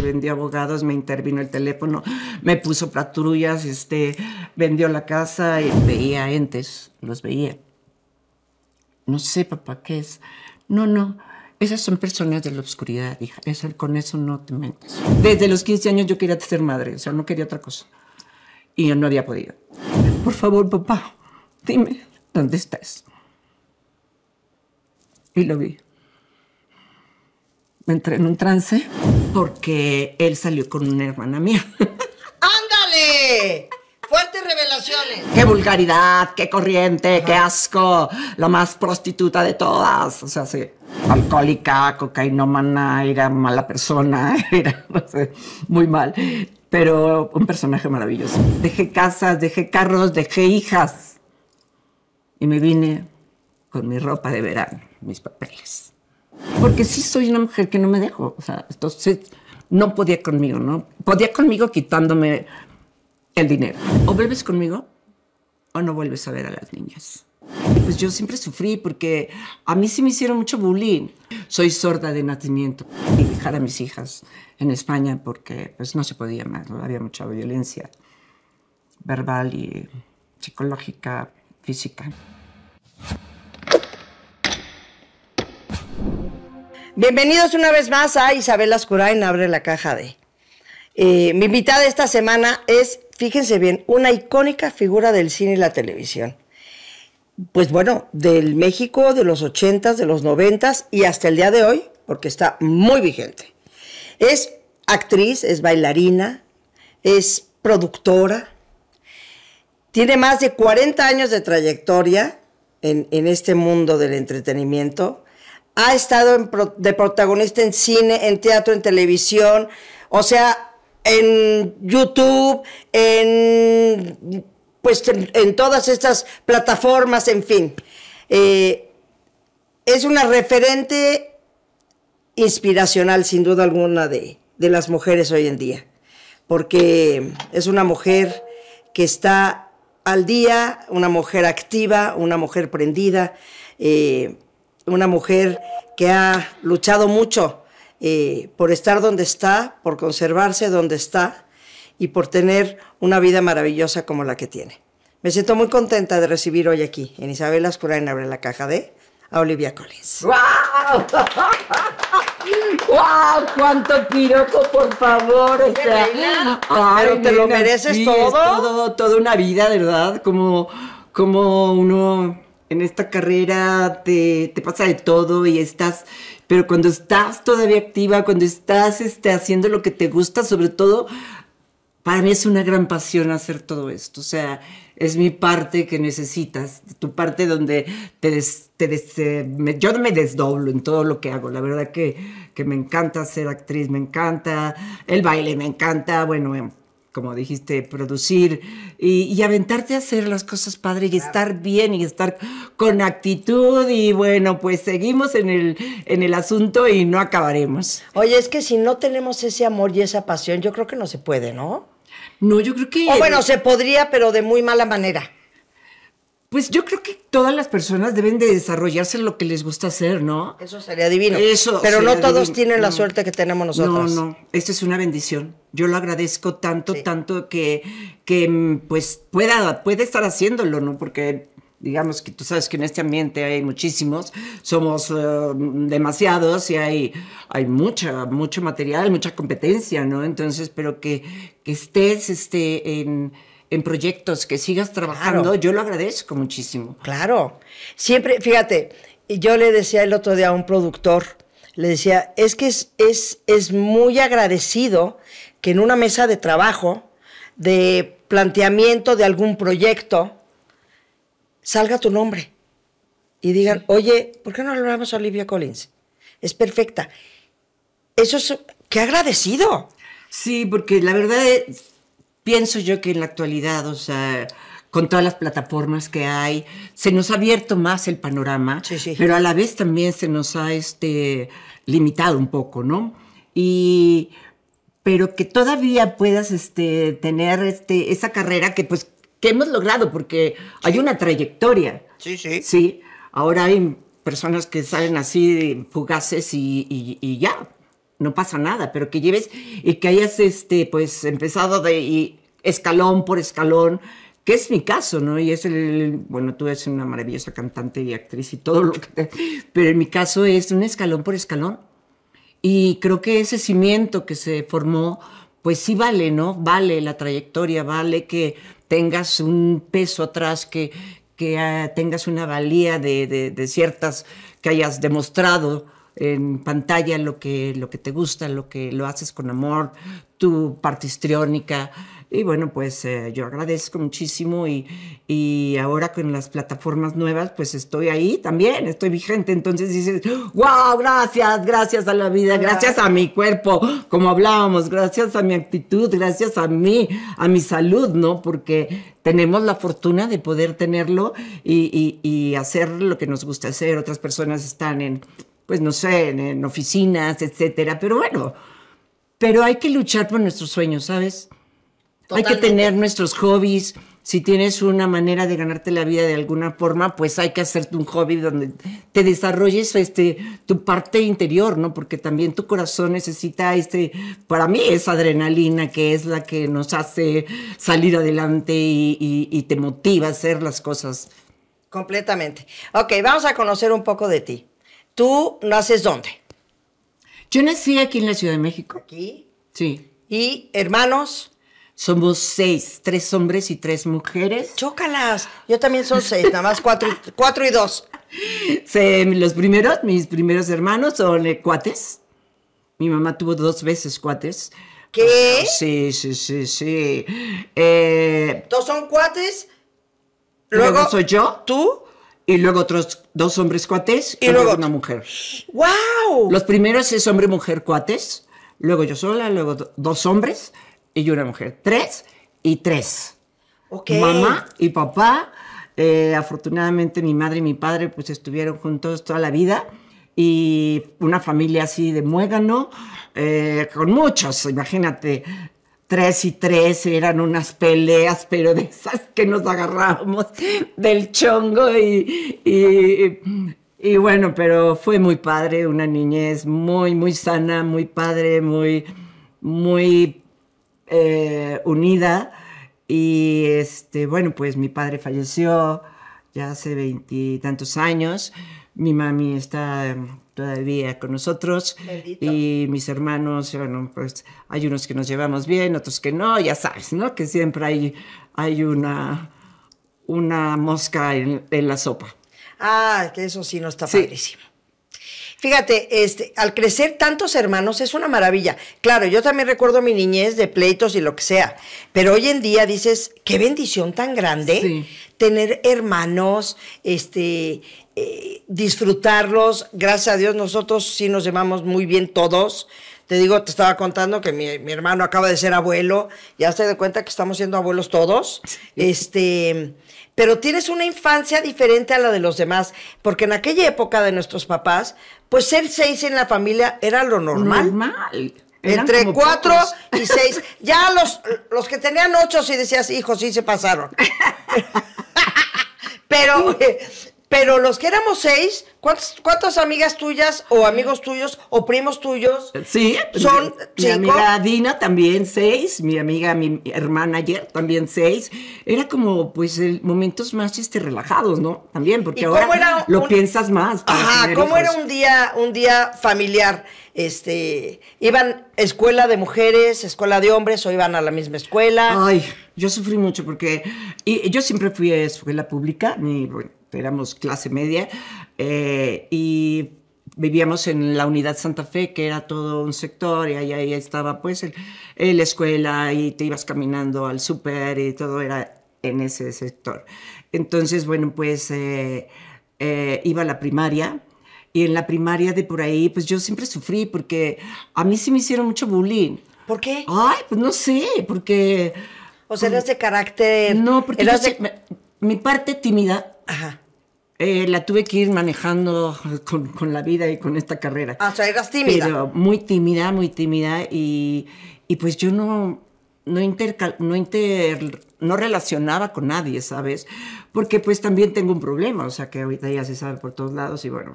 vendió abogados, me intervino el teléfono, me puso patrullas, este, vendió la casa y eh, veía entes, los veía. No sé, papá, ¿qué es? No, no. Esas son personas de la oscuridad, hija. con eso no te metas. Desde los 15 años yo quería ser madre, o sea, no quería otra cosa. Y yo no había podido. Por favor, papá, dime, ¿dónde estás? Y lo vi. Me entré en un trance porque él salió con una hermana mía. ¡Ándale! Fuertes revelaciones. ¡Qué vulgaridad! ¡Qué corriente! ¡Qué asco! La más prostituta de todas. O sea, sí. Alcohólica, cocainómana, era mala persona, era no sé, muy mal. Pero un personaje maravilloso. Dejé casas, dejé carros, dejé hijas. Y me vine con mi ropa de verano, mis papeles. Porque sí soy una mujer que no me dejo. O sea, entonces no podía conmigo, ¿no? Podía conmigo quitándome el dinero. O vuelves conmigo o no vuelves a ver a las niñas. pues yo siempre sufrí porque a mí sí me hicieron mucho bullying. Soy sorda de nacimiento y dejar a mis hijas en España porque pues no se podía más, había mucha violencia verbal y psicológica, física. Bienvenidos una vez más a Isabel en Abre la Caja de. Eh, mi invitada esta semana es, fíjense bien, una icónica figura del cine y la televisión. Pues bueno, del México de los 80s, de los 90 y hasta el día de hoy, porque está muy vigente. Es actriz, es bailarina, es productora, tiene más de 40 años de trayectoria en, en este mundo del entretenimiento ha estado de protagonista en cine, en teatro, en televisión, o sea, en YouTube, en pues todas estas plataformas, en fin. Eh, es una referente inspiracional, sin duda alguna, de, las mujeres hoy en día, porque es una mujer que está al día, una mujer activa, una mujer prendida. Eh, una mujer que ha luchado mucho eh, por estar donde está, por conservarse donde está y por tener una vida maravillosa como la que tiene. Me siento muy contenta de recibir hoy aquí, en Isabel Ascura en Abre la Caja de, a Olivia Collins. ¡Guau! ¡Guau! ¡Cuánto piroco, por favor! Este, Pero te lo mereces todo. Toda una vida, ¿verdad? Como, como uno en esta carrera te, te, pasa de todo y estás, pero cuando estás todavía activa, cuando estás este, haciendo lo que te gusta, sobre todo, para mí es una gran pasión hacer todo esto. O sea, es mi parte que necesitas, tu parte donde te, des, te eh, yo me desdoblo en todo lo que hago. La verdad que, que me encanta ser actriz, me encanta el baile, me encanta, bueno, em, como dijiste, producir y, aventarte a hacer las cosas padre y estar bien y estar con actitud y bueno, pues seguimos en el, en el asunto y no acabaremos. Oye, es que si no tenemos ese amor y esa pasión, yo creo que no se puede, ¿no? No, yo creo que... O bueno, se podría, pero de muy mala manera. Pues yo creo que todas las personas deben de desarrollarse lo que les gusta hacer, ¿no? Eso sería divino. Eso. Pero no todos tienen la suerte que tenemos nosotros. No, no. Esto es una bendición. Yo lo agradezco tanto, tanto que, que mm, pues pueda, puede estar haciéndolo, ¿no? Porque digamos que tú sabes que en este ambiente hay muchísimos, somos eh, demasiados y hay, hay mucha, mucho material, mucha competencia, ¿no? Entonces, pero que, que estés este, en en proyectos, que sigas trabajando, yo lo agradezco muchísimo. Claro. Siempre, fíjate, yo le decía el otro día a un productor, le decía, es que es, es, es muy agradecido que en una mesa de trabajo, de planteamiento de algún proyecto, salga tu nombre y digan, oye, ¿por qué no hablamos a Olivia Collins? Es perfecta. Eso es, qué agradecido. Sí, porque la verdad es, pienso yo que en la actualidad, o sea, con todas las plataformas que hay, se nos ha abierto más el panorama, pero a la vez también se nos ha este, limitado un poco, ¿no? Y pero que todavía puedas este, tener este, esa carrera que pues que hemos logrado porque hay una trayectoria. Sí, sí. Sí, ahora hay personas que salen así fugaces y, y ya, no pasa nada, pero que lleves y que hayas este, pues empezado de, y, escalón por escalón, que es mi caso, ¿no? Y es el, bueno, tú eres una maravillosa cantante y actriz y todo lo que pero en mi caso es un escalón por escalón. Y creo que ese cimiento que se formó, pues sí vale, ¿no? Vale la trayectoria, vale que tengas un peso atrás, que, ah, tengas una valía de, ciertas, que hayas demostrado en pantalla lo que, lo que te gusta, lo que lo haces con amor, tu parte histriónica, y bueno, pues eh, yo agradezco muchísimo y, ahora con las plataformas nuevas, pues estoy ahí también, estoy vigente. Entonces dices, wow, gracias, gracias a la vida, gracias a mi cuerpo, como hablábamos, gracias a mi actitud, gracias a mí, a mi salud, ¿no? Porque tenemos la fortuna de poder tenerlo y, y, hacer lo que nos gusta hacer. Otras personas están en, pues no sé, en oficinas, etcétera. Pero bueno, pero hay que luchar por nuestros sueños, ¿sabes? Hay que tener nuestros hobbies. Si tienes una manera de ganarte la vida de alguna forma, pues hay que hacerte un hobby donde te desarrolles este, tu parte interior, ¿no? Porque también tu corazón necesita, este, para mí, esa adrenalina que es la que nos hace salir adelante y, y te motiva a hacer las cosas. Completamente. Ok, vamos a conocer un poco de ti. ¿Tú naces dónde? Yo nací aquí en la Ciudad de México. ¿Aquí? Sí. ¿Y hermanos? Somos seis, tres hombres y tres mujeres. Chócalas. Yo también son seis, nada más cuatro y, cuatro y dos. Sí, los primeros, mis primeros hermanos son eh, cuates. Mi mamá tuvo dos veces cuates. ¿Qué? Ah, sí, sí, sí, sí. Eh, dos son cuates. Luego, soy yo. Tú. Y luego otros dos hombres cuates y, luego una mujer. ¡Wow! Los primeros es hombre-mujer cuates. Luego yo sola, luego dos hombres y yo una mujer. Tres y tres. Mamá y papá. Eh, afortunadamente mi madre y mi padre pues estuvieron juntos toda la vida y una familia así de muégano, eh, con muchos, imagínate, tres y tres eran unas peleas, pero de esas que nos agarrábamos del chongo y, y, y bueno, pero fue muy padre, una niñez muy, muy sana, muy padre, muy, muy eh, unida. Y este, bueno, pues mi padre falleció ya hace veintitantos años. Mi mami está em, todavía con nosotros. Y mis hermanos, bueno, pues hay unos que nos llevamos bien, otros que no, ya sabes, ¿no? Que siempre hay, hay una, una mosca en, la sopa. Ah, que eso sí no está Fíjate, este, al crecer tantos hermanos es una maravilla. Claro, yo también recuerdo mi niñez de pleitos y lo que sea, pero hoy en día dices, qué bendición tan grande tener hermanos, este, eh, disfrutarlos. Gracias a Dios nosotros sí nos llevamos muy bien todos. Te digo, te estaba contando que mi, hermano acaba de ser abuelo, ya se de cuenta que estamos siendo abuelos todos. Este, pero tienes una infancia diferente a la de los demás, porque en aquella época de nuestros papás, pues ser seis en la familia era lo normal. Normal. Entre cuatro y seis. Ya los, los que tenían ocho sí decías, hijos, sí se pasaron. pero, eh, pero los que éramos seis, ¿Cuántas, amigas tuyas o amigos tuyos o primos tuyos sí, pues, son mi, mi amiga Dina también seis, mi amiga, mi hermana ayer también seis. Era como, pues, momentos más este, relajados, ¿no? También, porque ahora lo piensas más. Ajá, ¿cómo era un día, un día familiar? Este, ¿Iban escuela de mujeres, escuela de hombres o iban a la misma escuela? Ay, yo sufrí mucho porque y, yo siempre fui a escuela pública, éramos clase media, eh, y vivíamos en la unidad Santa Fe, que era todo un sector, y ahí, ahí estaba pues eh, la escuela y te ibas caminando al súper y todo era en ese sector. Entonces, bueno, pues eh, iba a la primaria y en la primaria de por ahí, pues yo siempre sufrí porque a mí sí me hicieron mucho bullying. ¿Por qué? Ay, pues no sé, porque... O sea, eras de carácter... No, porque... Eras de... mi parte tímida. Ajá eh, la tuve que ir manejando con, la vida y con esta carrera. Ah, o sea, eras tímida. Pero muy tímida, muy tímida. Y, pues yo no, no, intercal, no, inter, no relacionaba con nadie, ¿sabes? Porque pues también tengo un problema, o sea, que ahorita ya se sabe por todos lados y bueno,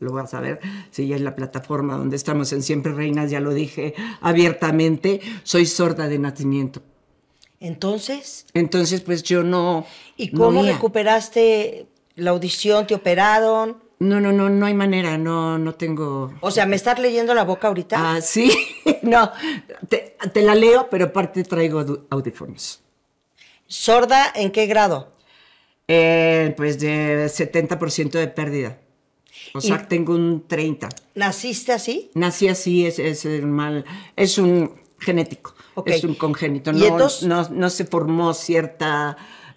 lo vas a ver, si ya es la plataforma donde estamos en Siempre Reinas, ya lo dije abiertamente, soy sorda de nacimiento. Entonces. Entonces, pues yo no. ¿Y cómo recuperaste la audición, te operaron. No, no, no, no hay manera, no, no tengo. O sea, ¿me estás leyendo la boca ahorita? Ah, sí, no, te, la leo, pero aparte traigo audífonos. ¿Sorda en qué grado? Eh, pues de 70% de pérdida. O sea, tengo un 30. ¿Naciste así? Nací así, es, es el mal, es un genético, es un congénito. no, no se formó cierta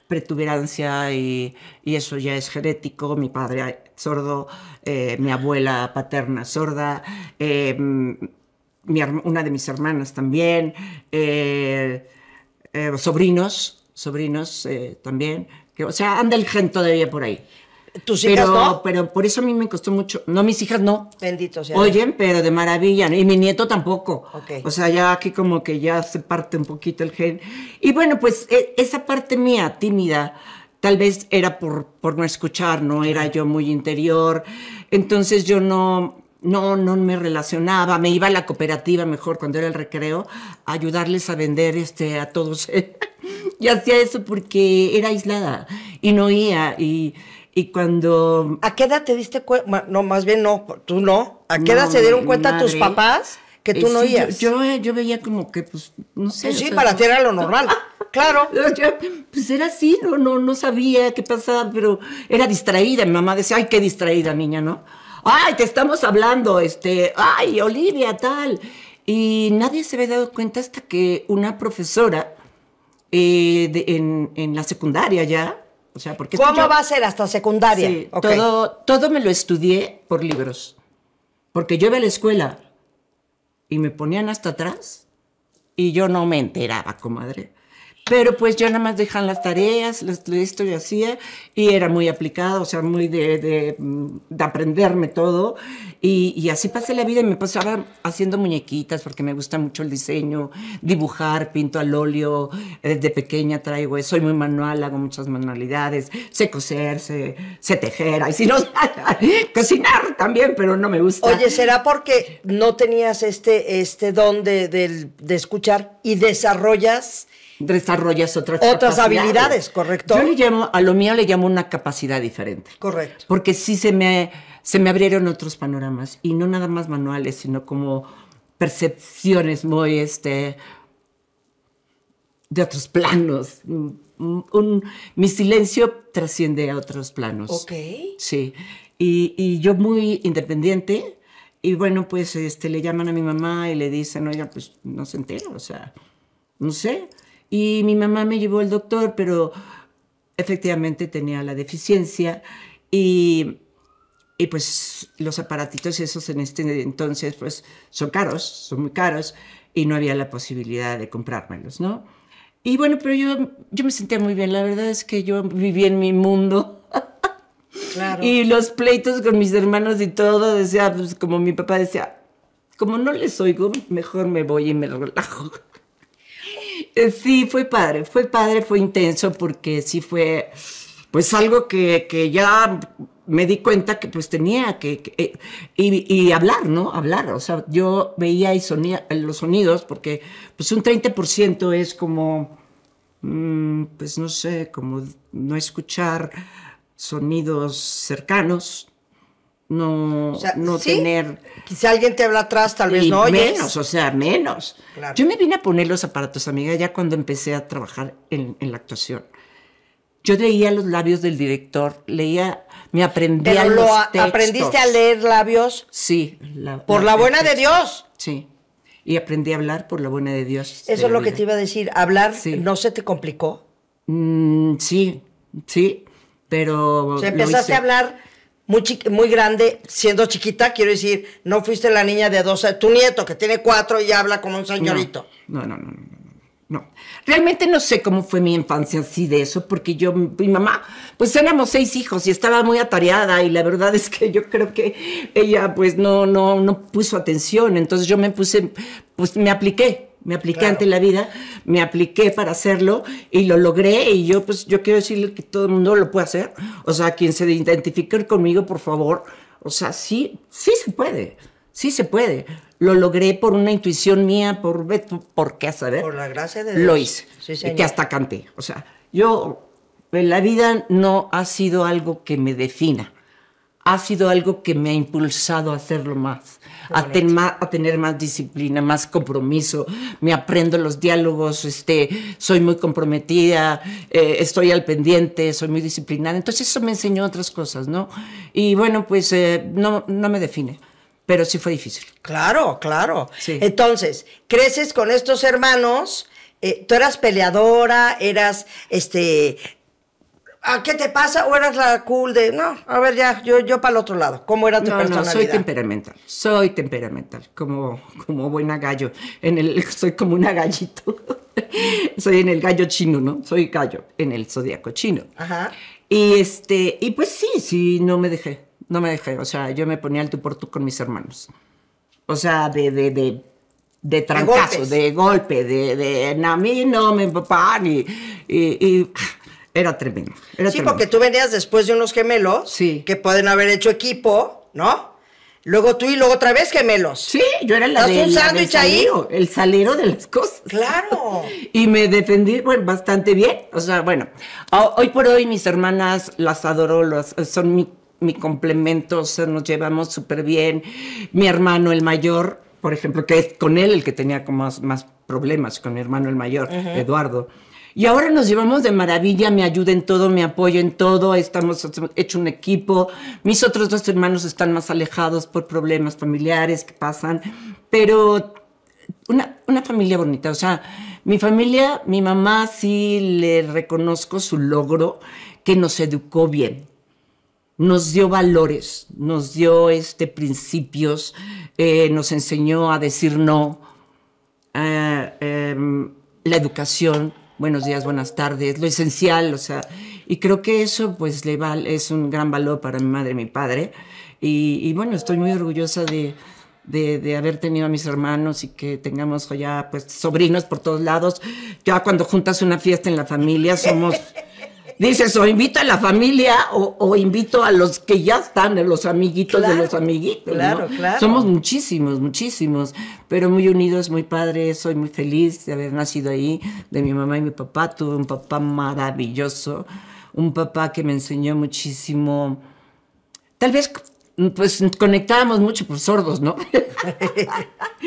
pretuberancia y, eso ya es genético, mi padre sordo, eh, mi abuela paterna sorda, eh, una de mis hermanas también, eh, sobrinos, sobrinos también, que, o sea, anda el gen todavía por ahí. ¿Tus hijas pero, no? Pero por eso a mí me costó mucho. No, mis hijas no. Bendito sea. Oyen, pero de maravilla. Y mi nieto tampoco. O sea, ya aquí como que ya se parte un poquito el gen. Y bueno, pues e, esa parte mía, tímida, tal vez era por, por no escuchar, ¿no? Era yo muy interior. Entonces yo no, no, no me relacionaba, me iba a la cooperativa mejor cuando era el recreo a ayudarles a vender este, a todos. y hacía eso porque era aislada y no iba y y cuando... ¿A qué edad te diste cuenta? No, más bien no, tú no. ¿A qué edad se dieron cuenta tus papás que tú eh, no Yo, yo, veía como que, pues, no sé. Pues sí, para ti era lo normal. claro. pues era así, no, no, no sabía qué pasaba, pero era distraída. Mi mamá decía, ay, qué distraída, niña, ¿no? Ay, te estamos hablando, este, ay, Olivia, tal. Y nadie se había dado cuenta hasta que una profesora eh, en, en la secundaria ya, ¿Cómo va a ser hasta secundaria? todo, todo me lo estudié por libros. Porque yo iba a la escuela y me ponían hasta atrás y yo no me enteraba, comadre. Pero pues ya nada más dejan las tareas, las, esto y hacía, y era muy aplicado, o sea, muy de, mm, aprenderme todo. Y, así pasé la vida y me pasaba haciendo muñequitas porque me gusta mucho el diseño, dibujar, pinto al óleo, desde eh, pequeña traigo eso, soy muy manual, hago muchas manualidades, sé coser, sé, tejer, y si no, cocinar también, pero no me gusta. Oye, ¿será porque no tenías este, este don de, de escuchar y desarrollas? desarrollas otras, otras habilidades, correcto. Yo le llamo, a lo mío le llamo una capacidad diferente. Correcto. Porque sí se me, se me abrieron otros panoramas, y no nada más manuales, sino como percepciones muy, este, de otros planos. Un, mi silencio trasciende a otros planos. Ok. Sí. Y, yo muy independiente. Y bueno, pues este, le llaman a mi mamá y le dicen, oye, pues no se entera, o sea, no sé. Y mi mamá me llevó al doctor, pero efectivamente tenía la deficiencia y, pues los aparatitos esos en este entonces pues son caros, son muy caros y no había la posibilidad de comprármelos, ¿no? Y bueno, pero yo, yo me sentía muy bien, la verdad es que yo vivía en mi mundo. y los pleitos con mis hermanos y todo, decía, pues como mi papá decía, como no les oigo, mejor me voy y me relajo. Eh, sí, fue padre, fue padre, fue intenso porque sí fue pues algo que, ya me di cuenta que pues tenía que, eh, y, hablar, ¿no? Hablar, o sea, yo veía y sonía los sonidos porque pues un 30% es como, mm, pues no sé, como no escuchar sonidos cercanos, no, no tener. Si alguien te habla atrás, tal vez no oyes. Menos, o sea, menos. Yo me vine a poner los aparatos, amiga, ya cuando empecé a trabajar en, la actuación. Yo leía los labios del director, leía, me aprendí los a, aprendiste a leer labios. Sí. por la, buena de Dios. Sí. Y aprendí a hablar por la buena de Dios. Eso es lo que te iba a decir. Hablar no se te complicó. Mm, sí, sí, pero. O sea, empezaste a hablar muy, muy grande, siendo chiquita, quiero decir, no fuiste la niña de 12, tu nieto que tiene cuatro, y habla como un señorito. No, no, no, no, no. Realmente no sé cómo fue mi infancia así de eso, porque yo, mi mamá, pues éramos seis hijos y estaba muy atareada y la verdad es que yo creo que ella pues no, no, no puso atención, entonces yo me puse, pues me apliqué, me apliqué ante la vida, me apliqué para hacerlo y lo logré y yo pues yo quiero decirle que todo el mundo lo puede hacer, o sea, quien se identifique conmigo, por favor, o sea, sí, sí se puede, sí se puede. Lo logré por una intuición mía, por, qué saber. Por la gracia de Dios. Lo hice. Y que hasta canté. O sea, yo, la vida no ha sido algo que me defina ha sido algo que me ha impulsado a hacerlo más, a, tener más disciplina, más compromiso. Me aprendo los diálogos, este, soy muy comprometida, eh, estoy al pendiente, soy muy disciplinada. Entonces eso me enseñó otras cosas, ¿no? Y bueno, pues eh, no, no me define pero sí fue difícil. Claro, claro. Entonces, creces con estos hermanos. Eh, tú eras peleadora, eras este Ah, qué te pasa? ¿O eras la cool de.? No, a ver, ya, yo, yo para el otro lado. ¿Cómo era tu personalidad? No, soy temperamental. Soy temperamental. Como, como buena gallo. En el, soy como una gallito. soy en el gallo chino, ¿no? Soy gallo en el zodiaco chino. Ajá. Y, este, y pues sí, sí, no me dejé. No me dejé. O sea, yo me ponía al tú por con mis hermanos. O sea, de, de, de de trancazo, de, golpe, de, de, a mí no me papá, y, y era tremendo. Era sí, porque tú venías después de unos gemelos que pueden haber hecho equipo, ¿no? Luego tú y luego otra vez gemelos. Sí, yo era la de un sándwich ahí. El salero de las cosas. Claro. y me defendí bueno, bastante bien. O sea, bueno, ah, hoy por hoy mis hermanas las adoro, son mi, complemento, nos llevamos súper bien. Mi hermano, el mayor, por ejemplo, que es con él el que tenía como más, problemas, con mi hermano el mayor, Eduardo y ahora nos llevamos de maravilla, me ayuda en todo, me apoyo en todo, estamos hecho un equipo. Mis otros dos hermanos están más alejados por problemas familiares que pasan, pero una, una familia bonita, o sea, mi familia, mi mamá sí le reconozco su logro, que nos educó bien, nos dio valores, nos dio este, principios, eh, nos enseñó a decir no, eh, em, la educación, buenos días, buenas tardes, lo esencial, o sea, y creo que eso pues le va, es un gran valor para mi madre y mi padre. Y, bueno, estoy muy orgullosa de, de, de, haber tenido a mis hermanos y que tengamos ya pues sobrinos por todos lados. Ya cuando juntas una fiesta en la familia somos dices, o invito a la familia o, invito a los que ya están, a los amiguitos de los amiguitos. claro. Somos muchísimos, muchísimos, pero muy unidos, muy padres. Soy muy feliz de haber nacido ahí, de mi mamá y mi papá. Tuve un papá maravilloso, un papá que me enseñó muchísimo. Tal vez pues conectábamos mucho por sordos, ¿no?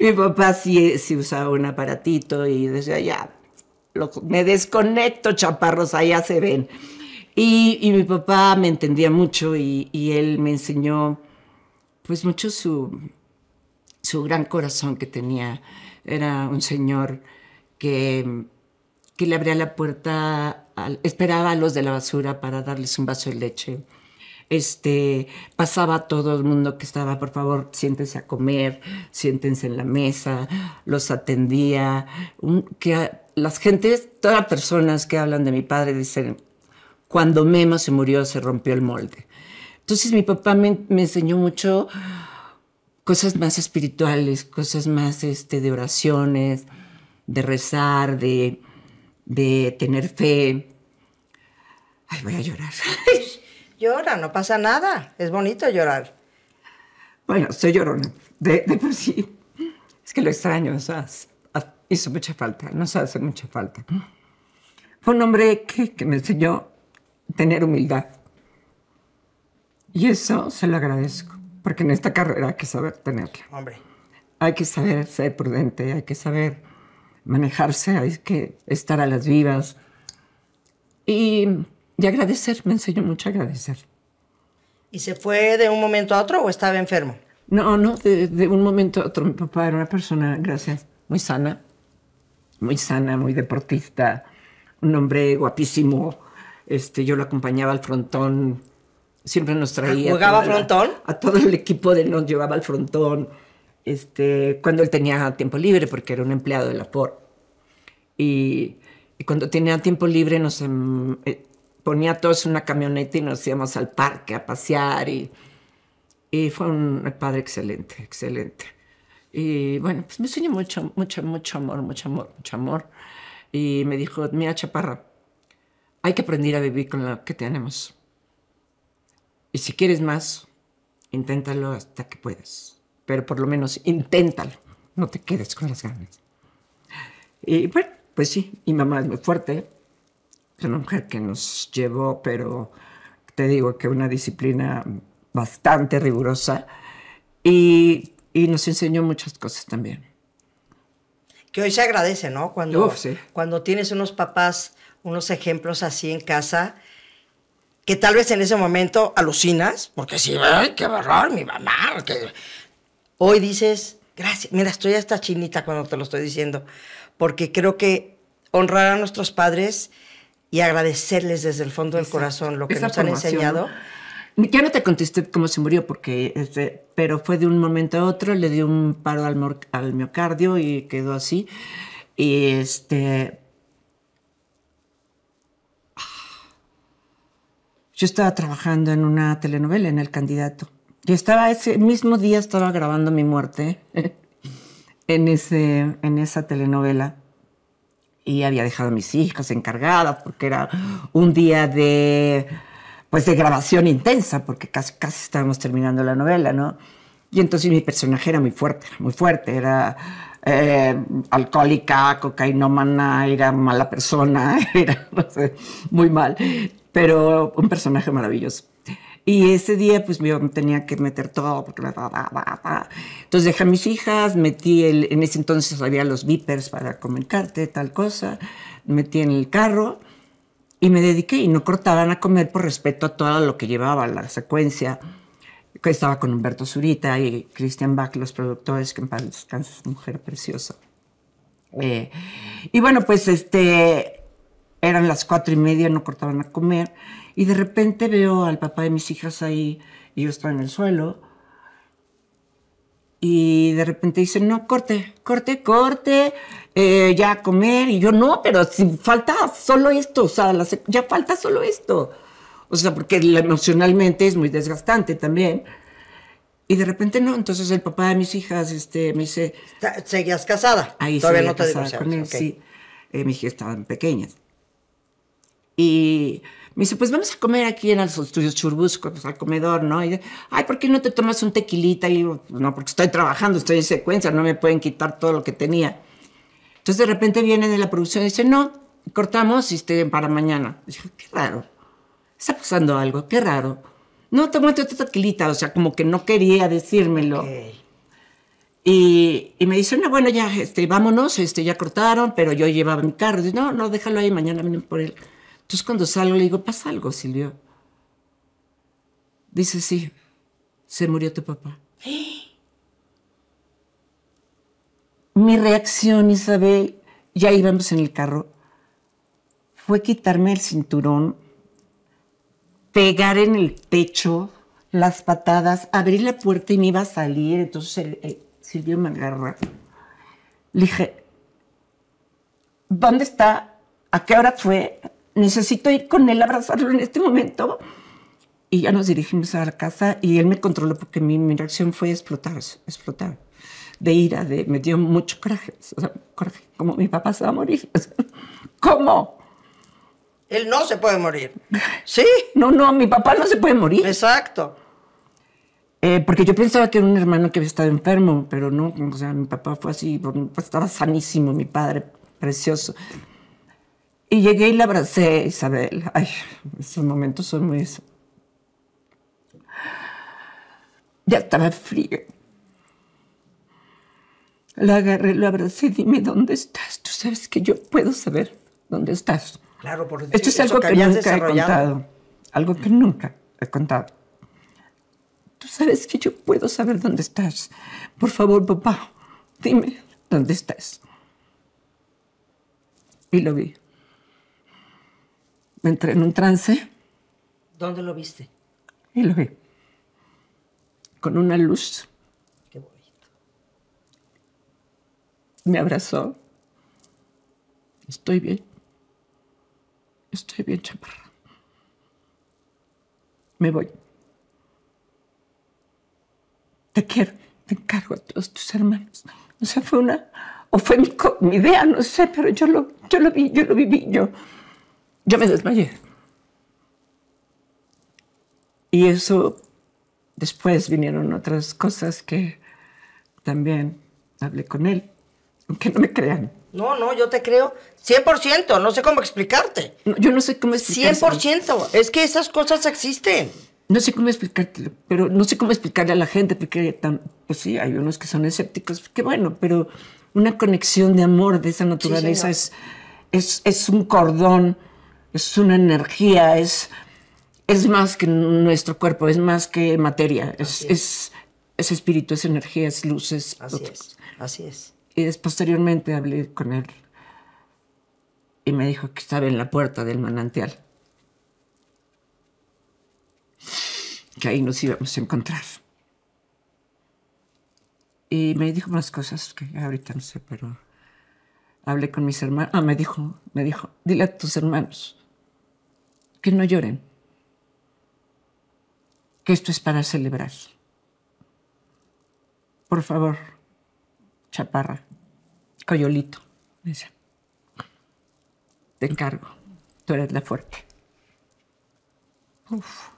Mi papá sí, sí, usaba un aparatito y decía, ya, me desconecto, chaparros, allá se ven. Y, mi papá me entendía mucho y, él me enseñó, pues mucho su, gran corazón que tenía. Era un señor que, que le abría la puerta, esperaba a los de la basura para darles un vaso de leche este, pasaba todo el mundo que estaba, por favor, siéntense a comer, siéntense en la mesa, los atendía, que las gentes, todas las personas que hablan de mi padre dicen, cuando Memo se murió se rompió el molde. Entonces mi papá me, enseñó mucho cosas más espirituales, cosas más este, de oraciones, de rezar, de, de tener fe. Ay, voy a llorar. Llora, no pasa nada. Es bonito llorar. Bueno, soy llorona, de, por sí. Es que lo extraño, eso hizo mucha falta, nos hace mucha falta. Fue un hombre que, me enseñó tener humildad. Y eso se lo agradezco, porque en esta carrera hay que saber tenerla. Hombre. Hay que saber ser prudente, hay que saber manejarse, hay que estar a las vivas. Y y agradecer, me enseñó mucho a agradecer. ¿Y se fue de un momento a otro o estaba enfermo? No, no, de, un momento a otro. Mi papá era una persona, gracias, muy sana, muy sana, muy deportista, un hombre guapísimo. Este, yo lo acompañaba al frontón, siempre nos traía. ¿Jugaba frontón? a todo el equipo de nos llevaba al frontón, este, cuando él tenía tiempo libre, porque era un empleado de la FOR. Y, cuando tenía tiempo libre nos em, eh, ponía todos en una camioneta y nos íbamos al parque a pasear y, y fue un padre excelente, excelente. Y bueno, pues me enseñó mucho, mucho, mucho amor, mucho amor, mucho amor. Y me dijo, mira, chaparra, hay que aprender a vivir con lo que tenemos. Y si quieres más, inténtalo hasta que puedas. Pero por lo menos inténtalo, no te quedes con las ganas. Y bueno, pues sí, mi mamá es muy fuerte, es una mujer que nos llevó, pero te digo que una disciplina bastante rigurosa y, y nos enseñó muchas cosas también. Que hoy se agradece, ¿no? Cuando, cuando tienes unos papás, unos ejemplos así en casa, que tal vez en ese momento alucinas, porque sí, ay, qué horror, mi mamá. Que... Hoy dices, gracias, mira, estoy hasta chinita cuando te lo estoy diciendo, porque creo que honrar a nuestros padres y agradecerles desde el fondo del corazón lo que nos han enseñado. Ya no te contesté cómo se murió, porque este, pero fue de un momento a otro, le dio un paro al, al miocardio y quedó así. este. Yo estaba trabajando en una telenovela, en El Candidato. Yo estaba ese mismo día, estaba grabando mi muerte en, ese, en esa telenovela y había dejado a mis hijas encargadas porque era un día de pues de grabación intensa porque casi casi estábamos terminando la novela, ¿no? Y entonces mi personaje era muy fuerte, muy fuerte, era eh, alcohólica, cocainómana, era mala persona, era muy mal, pero un personaje maravilloso. Y ese día, pues yo tenía que meter todo. Porque entonces dejé a mis hijas, metí el. En ese entonces había los vipers para comunicarte, tal cosa. Metí en el carro y me dediqué. Y no cortaban a comer por respeto a todo lo que llevaba la secuencia. Estaba con Humberto Zurita y Christian Bach, los productores, que en paz descansa, mujer preciosa. Eh, y bueno, pues este, eran las cuatro y media, no cortaban a comer. Y de repente veo al papá de mis hijas ahí y yo estaba en el suelo. Y de repente dicen, no, corte, corte, corte, eh, ya a comer. Y yo, no, pero si falta solo esto, o sea, ya falta solo esto. O sea, porque emocionalmente es muy desgastante también. Y de repente no, entonces el papá de mis hijas este, me dice... ¿Seguías casada? Ahí Todavía casada con él, sí. Eh, mis hijas estaban pequeñas. Y me dice, pues vamos a comer aquí en los estudios Churbusco, pues, al comedor, ¿no? Y dice, ay, ¿por qué no te tomas un tequilita? Y yo, pues no, porque estoy trabajando, estoy en secuencia, no me pueden quitar todo lo que tenía. Entonces de repente viene de la producción y dice, no, cortamos y estoy para mañana. Y qué raro, está pasando algo, qué raro. No, tomate otra tequilita, o sea, como que no quería decírmelo. Y, y, me dice, no, bueno, ya, este, vámonos, este, ya cortaron, pero yo llevaba mi carro. Dice, no, no, déjalo ahí, mañana vienen por él. Entonces cuando salgo le digo, pasa algo, Silvio. Dice, sí, se murió tu papá. Mi reacción, Isabel, ya íbamos en el carro, fue quitarme el cinturón, pegar en el techo las patadas, abrir la puerta y me iba a salir. Entonces Silvio me agarra. Le dije, ¿dónde está? ¿A qué hora fue? necesito ir con él, a abrazarlo en este momento. Y ya nos dirigimos a la casa y él me controló porque mi, reacción fue explotar, explotar de ira, me dio mucho coraje, como mi papá se va a morir. ¿Cómo? Él no se puede morir. ¿Sí? No, no, mi papá no se puede morir. Exacto. Eh, porque yo pensaba que era un hermano que había estado enfermo, pero no, o sea, mi papá fue así, pues, estaba sanísimo, mi padre, precioso. Y llegué y la abracé, Isabel. Ay, esos momentos son muy... Ya estaba frío. La agarré, la abracé, dime dónde estás. Tú sabes que yo puedo saber dónde estás. Claro, Esto es algo que, que nunca he contado. Algo que nunca he contado. Tú sabes que yo puedo saber dónde estás. Por favor, papá, dime dónde estás. Y lo vi entré en un trance. ¿Dónde lo viste? Y lo vi. Con una luz. Qué bonito. Me abrazó. Estoy bien. Estoy bien, chamarra Me voy. Te quiero. Te encargo a todos tus hermanos. O sea, fue una... O fue mi, idea, no sé, pero yo lo, yo lo vi, yo lo viví, yo yo me desmayé. Y eso, después vinieron otras cosas que también hablé con él, aunque no me crean. No, no, yo te creo 100%, no sé cómo explicarte. yo no sé cómo explicarte. 100%, es que esas cosas existen. No sé cómo explicarte. pero no sé cómo explicarle a la gente, porque pues sí, hay unos que son escépticos, que bueno, pero una conexión de amor de esa naturaleza es, es, es un cordón es una energía, es, es más que nuestro cuerpo, es más que materia, es, es. espíritu, es energía, es luces. Así es, así es. Y posteriormente hablé con él y me dijo que estaba en la puerta del manantial, que ahí nos íbamos a encontrar. Y me dijo unas cosas que ahorita no sé, pero hablé con mis hermanos. Ah, me dijo, me dijo, dile a tus hermanos que no lloren, que esto es para celebrar. Por favor, chaparra, coyolito, te encargo, tú eres la fuerte. Uf.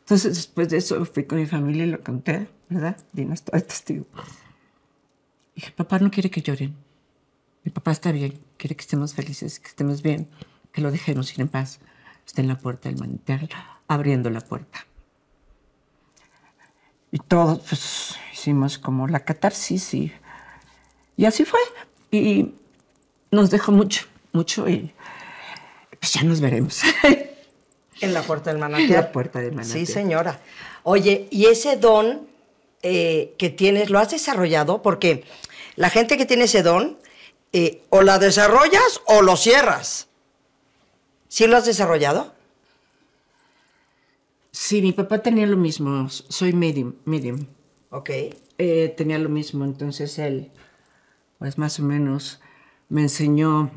Entonces, después de eso, fui con mi familia y lo canté, ¿verdad? todo estaba testigo. Y dije, papá no quiere que lloren. Mi papá está bien, quiere que estemos felices, que estemos bien, que lo dejemos ir en paz está en la puerta del manantial abriendo la puerta. Y todos pues, hicimos como la catarsis y, así fue. Y nos dejó mucho, mucho y pues ya nos veremos. En la puerta del manantial. La puerta del manantial. Sí, señora. Oye, y ese don eh, que tienes, ¿lo has desarrollado? Porque la gente que tiene ese don, eh, o la desarrollas o lo cierras. ¿Sí lo has desarrollado? Sí, mi papá tenía lo mismo. Soy medium. medium. Ok. Eh, tenía lo mismo, entonces él, pues más o menos, me enseñó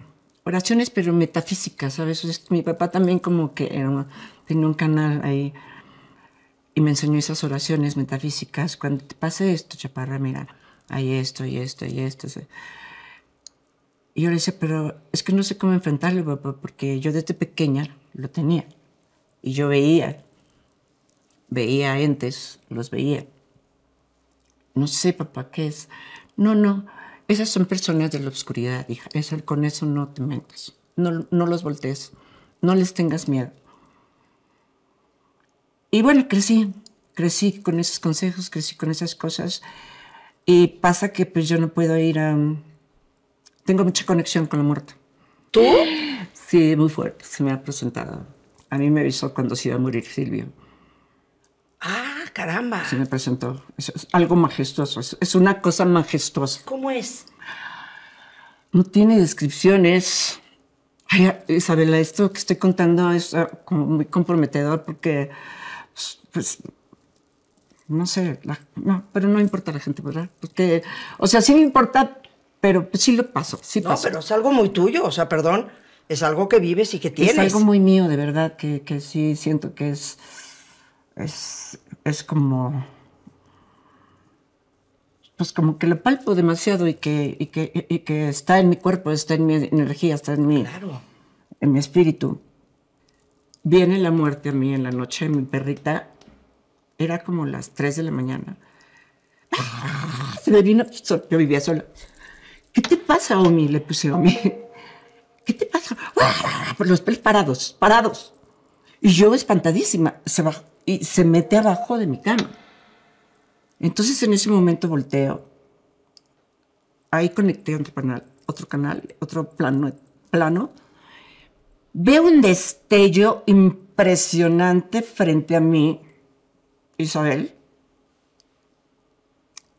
oraciones, pero metafísicas, ¿sabes? mi papá también como que tenía un canal ahí y me enseñó esas oraciones metafísicas. Cuando te pase esto, chaparra, mira, hay esto y esto y esto. Y yo le decía, pero es que no sé cómo enfrentarle, papá, porque yo desde pequeña lo tenía. Y yo veía, veía entes, los veía. No sé, papá, qué es. No, no, esas son personas de la oscuridad, hija. con eso no te metas. No, no los voltees. No les tengas miedo. Y bueno, crecí. Crecí con esos consejos, crecí con esas cosas. Y pasa que pues yo no puedo ir a tengo mucha conexión con la muerte. ¿Tú? Sí, muy fuerte. Se me ha presentado. A mí me avisó cuando se iba a morir Silvio. Ah, caramba. Se me presentó. Es, algo majestuoso. Es, una cosa majestuosa. ¿Cómo es? No tiene descripciones. Isabela, esto que estoy contando es ah, como muy comprometedor porque, pues, pues no sé, no, pero no importa la gente, ¿verdad? Porque, o sea, sí me importa pero pues, sí lo paso. sí no, pero es algo muy tuyo, o sea, perdón, es algo que vives y que tienes. Es algo muy mío, de verdad, que, sí siento que es, es, como pues como que lo palpo demasiado y que, y que, que, está en mi cuerpo, está en mi energía, está en mi, en mi espíritu. Viene la muerte a mí en la noche, mi perrita, era como las 3 de la mañana. Ah. Se me vino, yo vivía sola, ¿Qué te pasa, Omi? Le puse Omi. ¿Qué te pasa? Por los pelos parados, parados. Y yo espantadísima, se va y se mete abajo de mi cama. Entonces en ese momento volteo. Ahí conecté otro canal, otro canal, otro plano, plano. Veo un destello impresionante frente a mí, Isabel,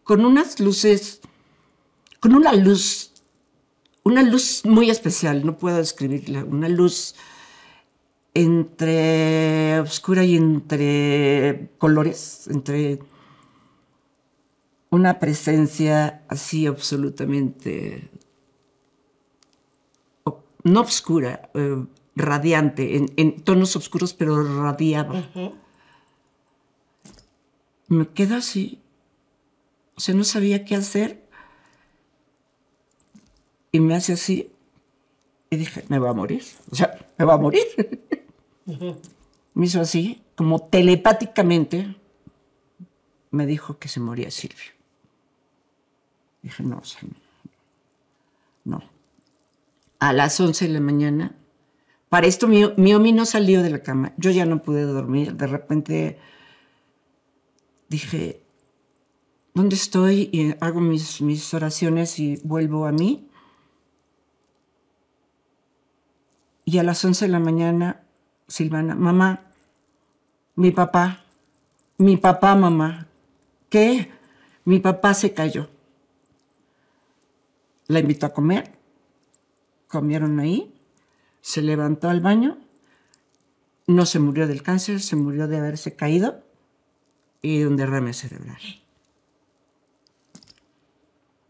con unas luces con una luz, una luz muy especial, no puedo describirla, una luz entre oscura y entre colores, entre una presencia así absolutamente no oscura, eh, radiante, en, tonos oscuros, pero radiaba. Me quedo así. O sea, no sabía qué hacer y me hace así. Y dije, me va a morir. O sea, me va a morir. me hizo así, como telepáticamente, me dijo que se moría Silvio. Dije, no, o no. A las 11 de la mañana, para esto mi, mi no salió de la cama. Yo ya no pude dormir. De repente dije, ¿dónde estoy? Y hago mis, mis oraciones y vuelvo a mí. Y a las 11 de la mañana, Silvana, mamá, mi papá, mi papá, mamá, ¿qué? Mi papá se cayó. La invitó a comer, comieron ahí, se levantó al baño, no se murió del cáncer, se murió de haberse caído y de un derrame cerebral.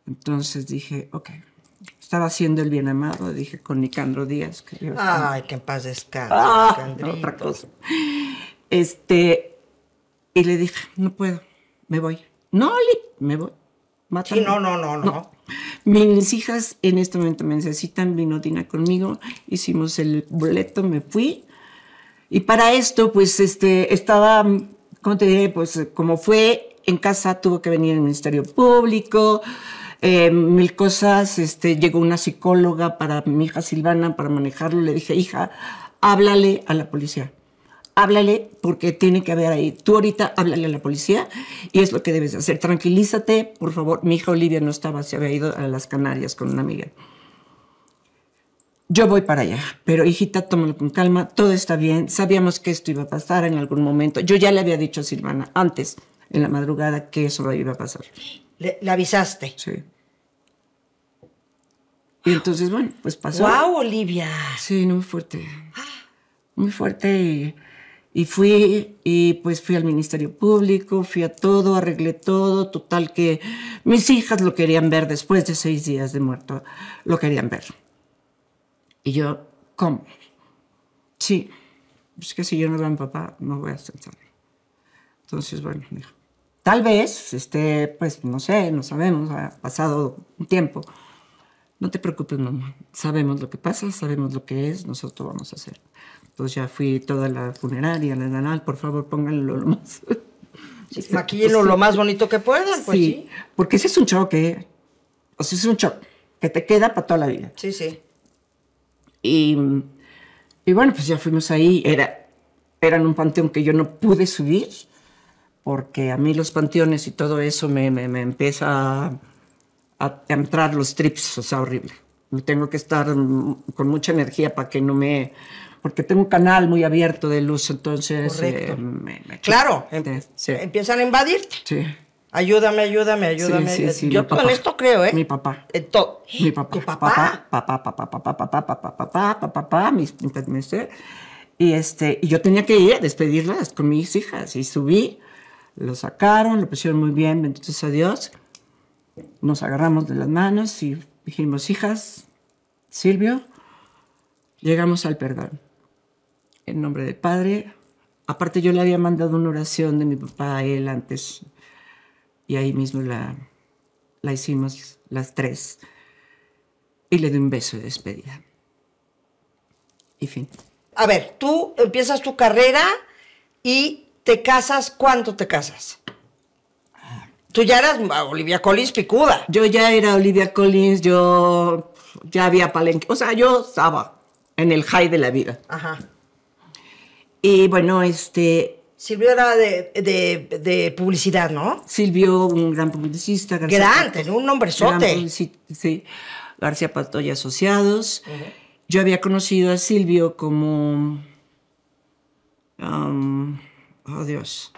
Entonces dije, ok estaba haciendo El Bien Amado, dije, con Nicandro Díaz. Ay, que en paz descanse. Ah, otra cosa. Este, y le dije, no puedo, me voy. No, me voy. Sí, no, no, no, no, Mis hijas en este momento me necesitan, vino Dina conmigo, hicimos el boleto, me fui. Y para esto, pues, este, estaba, ¿cómo te diré? Pues, como fue en casa, tuvo que venir el Ministerio Público, eh, mil cosas. Este, llegó una psicóloga para mi hija Silvana para manejarlo. Le dije, hija, háblale a la policía. Háblale porque tiene que haber ahí. Tú ahorita háblale a la policía y es lo que debes hacer. Tranquilízate, por favor. Mi hija Olivia no estaba, se había ido a las Canarias con una amiga. Yo voy para allá, pero hijita, tómalo con calma, todo está bien, sabíamos que esto iba a pasar en algún momento. Yo ya le había dicho a Silvana antes, en la madrugada, que eso iba a pasar. Le, avisaste. Sí. Y entonces, bueno, pues pasó. ¡Wow, Olivia! Sí, muy fuerte. Ah. Muy fuerte. Y, fui, y pues fui al Ministerio Público, fui a todo, arreglé todo. Total que mis hijas lo querían ver después de seis días de muerto. Lo querían ver. Y yo, ¿cómo? Sí. Pues, es que si yo no veo a mi papá, no voy a sentarme. Entonces, bueno, dijo. Tal vez este pues, no sé, no sabemos, ha pasado un tiempo. No te preocupes, mamá. Sabemos lo que pasa, sabemos lo que es, nosotros vamos a hacer. Entonces ya fui toda la funeraria, la danal, por favor, pónganlo lo más. lo más bonito que puedan, pues, Sí, porque ese es un choque. ¿eh? O sea, es un choque que te queda para toda la vida. Sí, sí. Y, y bueno, pues ya fuimos ahí. Era, en un panteón que yo no pude subir porque a mí los panteones y todo eso me, empieza a, entrar los trips, o sea, horrible. Tengo que estar con mucha energía para que no me... Porque tengo un canal muy abierto de luz, entonces... claro, empiezan a invadirte. Sí. Ayúdame, ayúdame, ayúdame. Yo con esto creo, ¿eh? Mi papá. Mi papá. papá? Papá, papá, papá, papá, papá, papá, papá, papá, mis, y, este, y yo tenía que ir a despedirlas con mis hijas y subí lo sacaron, lo pusieron muy bien, entonces, adiós. Dios. Nos agarramos de las manos y dijimos, hijas, Silvio, llegamos al perdón. En nombre de Padre. Aparte yo le había mandado una oración de mi papá a él antes y ahí mismo la, la hicimos las tres. Y le di un beso de despedida. Y fin. A ver, tú empiezas tu carrera y ¿Te casas? ¿Cuándo te casas? Tú ya eras Olivia Collins picuda. Yo ya era Olivia Collins, yo ya había palenque. O sea, yo estaba en el high de la vida. Ajá. Y bueno, este. Silvio era de, publicidad, ¿no? Silvio, un gran publicista. García un nombrezote. sí. García Patoya Asociados. Yo había conocido a Silvio como. Um, oh Dios,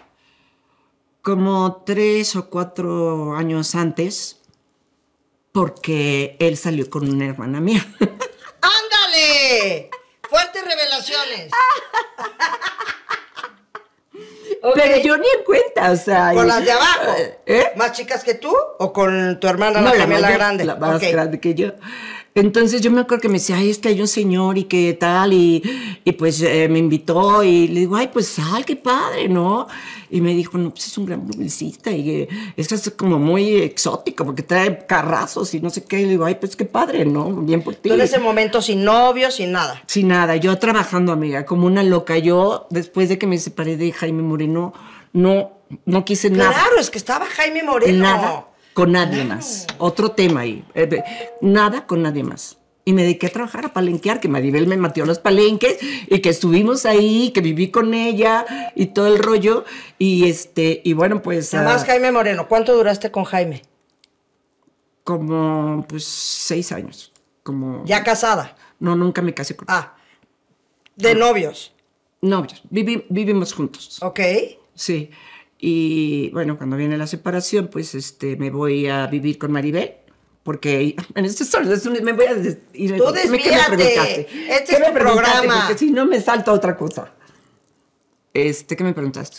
como tres o cuatro años antes, porque él salió con una hermana mía. ¡Ándale! Fuertes revelaciones. Pero yo ni en cuenta, o sea. ¿Con las de abajo? ¿Eh? ¿Más chicas que tú o con tu hermana la, la grande? La más grande que yo. Entonces yo me acuerdo que me decía, ay, es que hay un señor y qué tal, y, pues eh, me invitó y le digo, ay, pues sal, qué padre, ¿no? Y me dijo, no, pues es un gran publicista y eh, es como muy exótico porque trae carrazos y no sé qué. Y le digo, ay, pues qué padre, ¿no? Bien por ti. Tú en ese momento sin novio, sin nada. Sin nada, yo trabajando, amiga, como una loca. Yo, después de que me separé de Jaime Moreno, no, no quise nada. Claro, es que estaba Jaime Moreno. Nada con nadie más. Otro tema ahí. Eh, nada con nadie más. Y me dediqué a trabajar, a palenquear, que Maribel me matió los palenques y que estuvimos ahí, que viví con ella y todo el rollo. Y este, y bueno, pues. Además, ah, Jaime Moreno, ¿cuánto duraste con Jaime? Como, pues, seis años. Como. ¿Ya casada? No, nunca me casé con Ah. ¿De novios? Novios. vivimos juntos. Ok. Sí. Y bueno, cuando viene la separación, pues este, me voy a vivir con Maribel. Porque en este solo me voy a ir. Tú desvíate. ¿Qué me preguntaste? Este es me programa. Porque si no me salta otra cosa. Este, ¿qué me preguntaste?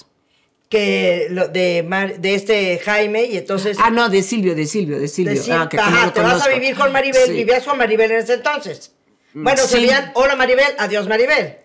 que lo de, de este Jaime y entonces... Ah, no, de Silvio, de Silvio, de Silvio. De ah, que Ajá, te vas a vivir con Maribel, vivías con Maribel en ese entonces. Bueno, sí. hola Maribel, adiós Maribel.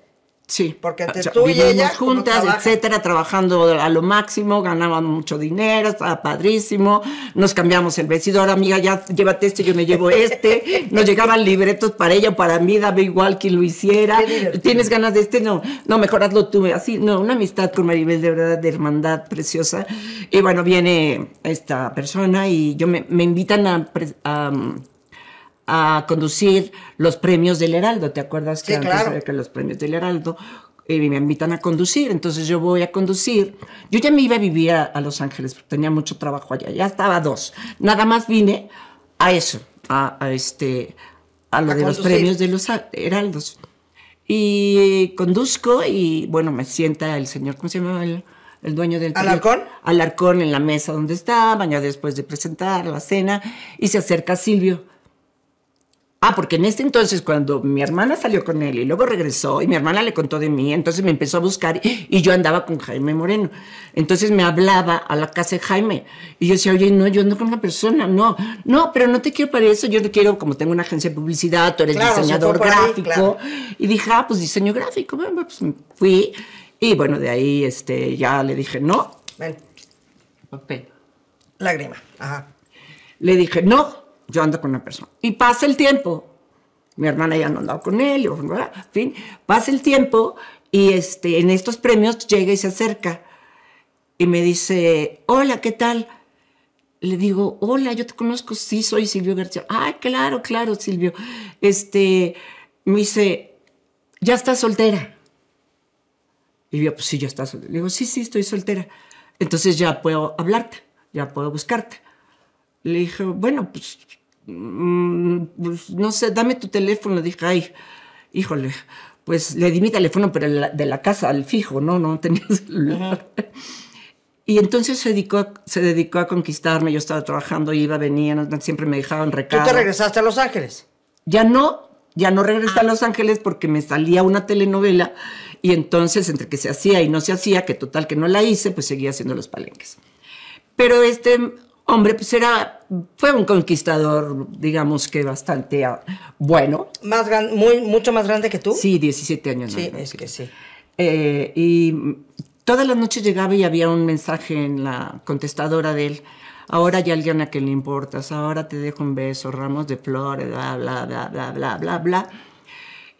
Sí. Porque tú y ella. juntas, etcétera, trabajando a lo máximo, ganaban mucho dinero, estaba padrísimo. Nos cambiamos el vestido. Ahora, amiga, ya llévate este, yo me llevo este. Nos llegaban libretos para ella para mí, daba igual que lo hiciera. ¿Tienes ganas de este? No, no, mejor hazlo tú. Así, no, una amistad con Maribel, de verdad, de hermandad preciosa. Y bueno, viene esta persona y yo me, me invitan a. a a conducir los premios del Heraldo. ¿Te acuerdas que antes que los premios del Heraldo y eh, me invitan a conducir? Entonces yo voy a conducir. Yo ya me iba a vivir a, Los Ángeles porque tenía mucho trabajo allá. Ya estaba dos. Nada más vine a eso, a, este, a lo de los premios de los Heraldos. Y conduzco y bueno, me sienta el señor, ¿cómo se llama? El, dueño del ¿Alarcón? Alarcón en la mesa donde estaba, ya después de presentar la cena, y se acerca Silvio Ah, porque en este entonces, cuando mi hermana salió con él y luego regresó, y mi hermana le contó de mí, entonces me empezó a buscar y yo andaba con Jaime Moreno. Entonces me hablaba a la casa de Jaime y yo decía, oye, no, yo ando con una persona, no, no, pero no te quiero para eso, yo te quiero, como tengo una agencia de publicidad, tú eres diseñador gráfico. Y dije, ah, pues diseño gráfico, bueno, pues fui. Y bueno, de ahí este, ya le dije, no. Ven. Papel. Lágrima. Ajá. Le dije, no yo ando con una persona. Y pasa el tiempo. Mi hermana ya no andaba con él, en fin, pasa el tiempo y este, en estos premios llega y se acerca y me dice, hola, ¿qué tal? Le digo, hola, yo te conozco, sí, soy Silvio García. Ah, claro, claro, Silvio. Este, me dice, ¿ya estás soltera? Y yo, pues sí, ya estás soltera. Le digo, sí, sí, estoy soltera. Entonces ya puedo hablarte, ya puedo buscarte. Le dije, bueno, pues Mm, pues, no sé, dame tu teléfono. Dije, ay, híjole, pues le di mi teléfono, pero de la casa al fijo, ¿no? No tenía celular. Y entonces se dedicó, a, se dedicó a conquistarme. Yo estaba trabajando, iba, venía, siempre me dejaban recado. ¿Tú te regresaste a Los Ángeles? Ya no, ya no regresé a ah. Los Ángeles porque me salía una telenovela y entonces entre que se hacía y no se hacía, que total que no la hice, pues seguía haciendo los palenques. Pero este Hombre, pues era, fue un conquistador, digamos que bastante ah, bueno. Más mucho más grande que tú. Sí, 17 años. Sí, es que, sí. Eh, y todas las noches llegaba y había un mensaje en la contestadora de él. Ahora ya alguien a quien le importas, ahora te dejo un beso, ramos de flores, bla, bla, bla, bla, bla, bla, bla.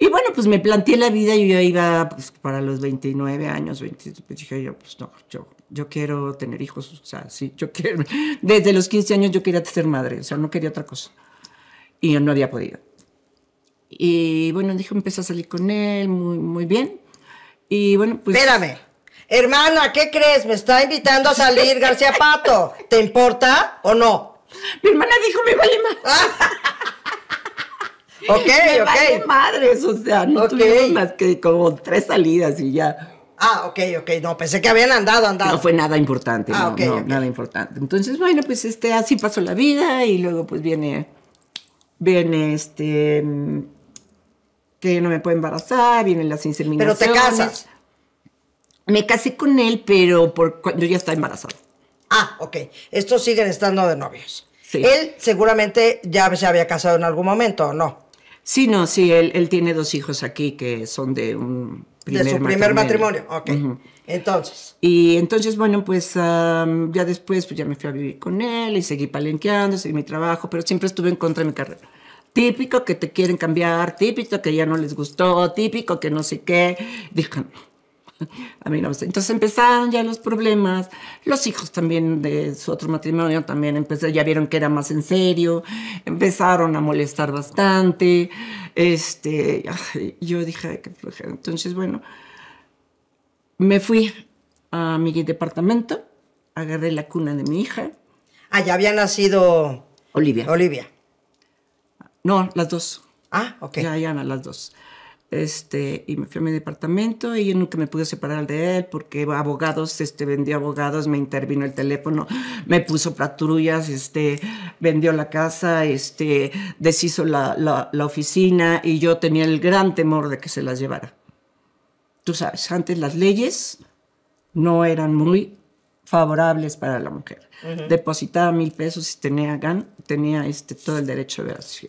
Y bueno, pues me planteé la vida, y yo iba pues, para los 29 años, pues dije yo, pues no, yo, yo quiero tener hijos, o sea, sí, yo quiero. Desde los 15 años yo quería ser madre, o sea, no quería otra cosa. Y yo no había podido. Y bueno, dije, empecé a salir con él, muy, muy bien. Y bueno, pues... Espérame. Hermana, ¿qué crees? Me está invitando a salir García Pato. ¿Te importa o no? Mi hermana dijo, me vale más. Ok, me ok. madres, o sea, no okay. más que como tres salidas y ya. Ah, ok, ok. No, pensé que habían andado, andado. No fue nada importante, ah, no, nada importante. Entonces, bueno, pues este, así pasó la vida y luego pues viene, viene este, que no me puedo embarazar, vienen las inseminaciones. Pero te casas. Me casé con él, pero por, yo ya estaba embarazada. Ah, ok. Estos siguen estando de novios. Sí. Él seguramente ya se había casado en algún momento, ¿o no? Sí, no, sí, él, él, tiene dos hijos aquí que son de un primer De su primer matrimonio, ok. Entonces. Y entonces, bueno, pues ya después pues ya me fui a vivir con él y seguí palenqueando, seguí mi trabajo, pero siempre estuve en contra de mi carrera. Típico que te quieren cambiar, típico que ya no les gustó, típico que no sé qué. Dije, mí Entonces empezaron ya los problemas. Los hijos también de su otro matrimonio también empezaron, ya vieron que era más en serio. Empezaron a molestar bastante. Este, yo dije, Entonces, bueno, me fui a mi departamento, agarré la cuna de mi hija. Ah, ya había nacido Olivia. Olivia. No, las dos. Ah, ok. Ya, ya, las dos este, y me fui a mi departamento y yo nunca me pude separar de él porque abogados, este, vendió abogados, me intervino el teléfono, me puso patrullas, este, vendió la casa, este, deshizo la, oficina y yo tenía el gran temor de que se las llevara. Tú sabes, antes las leyes no eran muy favorables para la mujer. Depositaba mil pesos y tenía, gan, tenía este, todo el derecho de así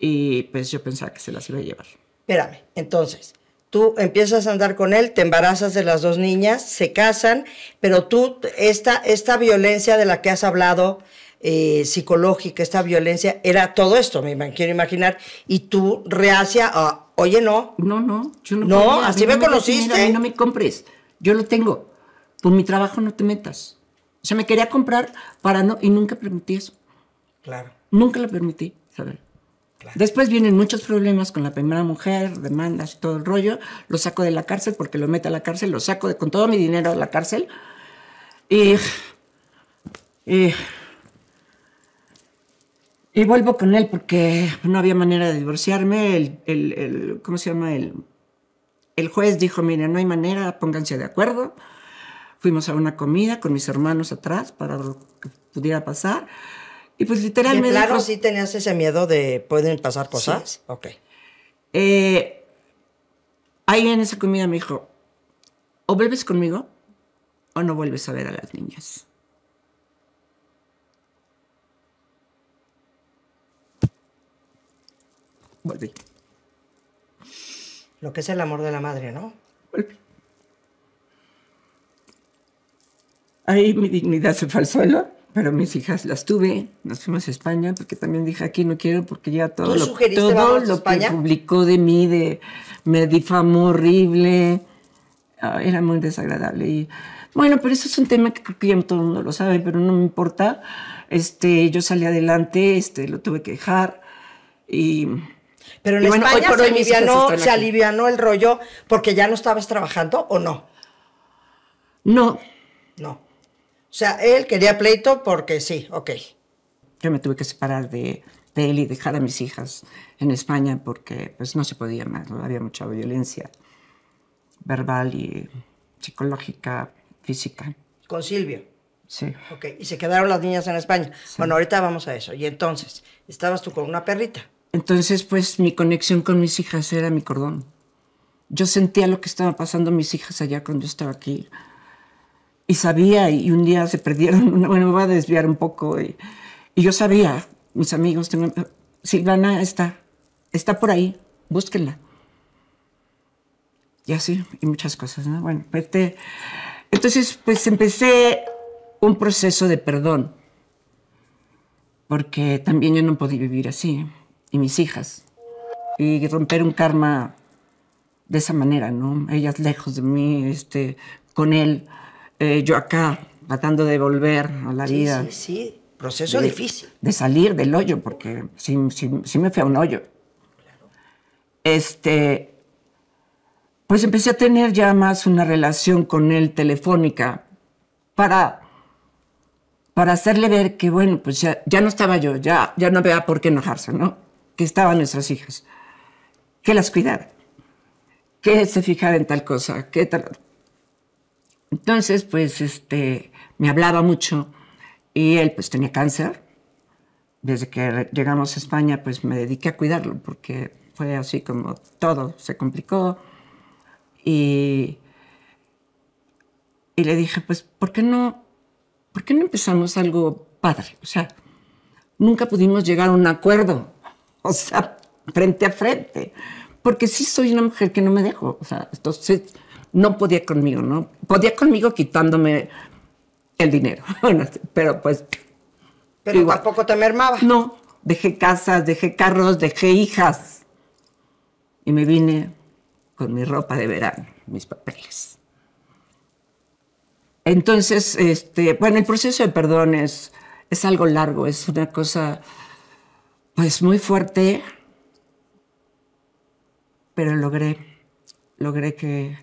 y pues yo pensaba que se las iba a llevar. Espérame, entonces, tú empiezas a andar con él, te embarazas de las dos niñas, se casan, pero tú, esta, esta violencia de la que has hablado, eh, psicológica, esta violencia, era todo esto, me quiero imaginar, y tú reacia oye, no. No, no, yo no. No, así me, conociste. no me compres, yo lo tengo, por pues, mi trabajo no te metas. O sea, me quería comprar para no, y nunca permití eso. Claro. Nunca lo permití, ¿sabes? Después vienen muchos problemas con la primera mujer, demandas y todo el rollo. Lo saco de la cárcel porque lo mete a la cárcel, lo saco con todo mi dinero a la cárcel. Y, vuelvo con él porque no había manera de divorciarme. El, ¿Cómo se llama? El, juez dijo, mira, no hay manera, pónganse de acuerdo. Fuimos a una comida con mis hermanos atrás para lo que pudiera pasar. Y pues literalmente... claro sí tenías ese miedo de pueden pasar cosas? Sí. Ok. Eh, ahí en esa comida me dijo, o vuelves conmigo o no vuelves a ver a las niñas. Vuelve. Lo que es el amor de la madre, ¿no? Vuelve. Ahí mi dignidad se fue al suelo pero mis hijas las tuve, nos fuimos a España, porque también dije, aquí no quiero, porque ya todo lo, que publicó de mí, de, me difamó horrible, ah, era muy desagradable. Y, bueno, pero eso es un tema que creo que ya todo el mundo lo sabe, pero no me importa. Este, yo salí adelante, este, lo tuve que dejar y... Pero en España se, se alivianó el rollo porque ya no estabas trabajando o no. No. No. O sea, él quería pleito porque sí, ok. Yo me tuve que separar de, él y dejar a mis hijas en España porque pues no se podía más, había mucha violencia verbal y psicológica, física. ¿Con Silvio? Sí. Ok, y se quedaron las niñas en España. Bueno, ahorita vamos a eso. Y entonces, estabas tú con una perrita. Entonces, pues mi conexión con mis hijas era mi cordón. Yo sentía lo que estaba pasando mis hijas allá cuando yo estaba aquí y sabía, y un día se perdieron, bueno, me voy a desviar un poco, y, yo sabía, mis amigos, Silvana está, está por ahí, búsquenla. Y así, y muchas cosas, ¿no? Bueno, entonces, pues empecé un proceso de perdón, porque también yo no podía vivir así, y mis hijas, y romper un karma de esa manera, ¿no? Ellas lejos de mí, este, con él. Eh, yo acá, tratando de volver a la vida. Sí, sí, proceso difícil. De salir del hoyo, porque sí, me fui a un hoyo. Este, pues empecé a tener ya más una relación con él telefónica para, para hacerle ver que, bueno, pues ya, no estaba yo, ya, ya no había por qué enojarse, ¿no? Que estaban nuestras hijas, que las cuidara, que se fijara en tal cosa, que tal entonces, pues, este, me hablaba mucho y él, pues, tenía cáncer. Desde que llegamos a España, pues, me dediqué a cuidarlo porque fue así como todo se complicó. Y, le dije, pues, ¿por qué no, por qué no empezamos algo padre? O sea, nunca pudimos llegar a un acuerdo, o sea, frente a frente, porque sí soy una mujer que no me dejo, o sea, entonces no podía conmigo, ¿no? Podía conmigo quitándome el dinero, pero pues... Pero igual. tampoco te mermaba. No, dejé casas, dejé carros, dejé hijas. Y me vine con mi ropa de verano, mis papeles. Entonces, este, bueno, el proceso de perdón es, es algo largo, es una cosa pues muy fuerte, pero logré, logré que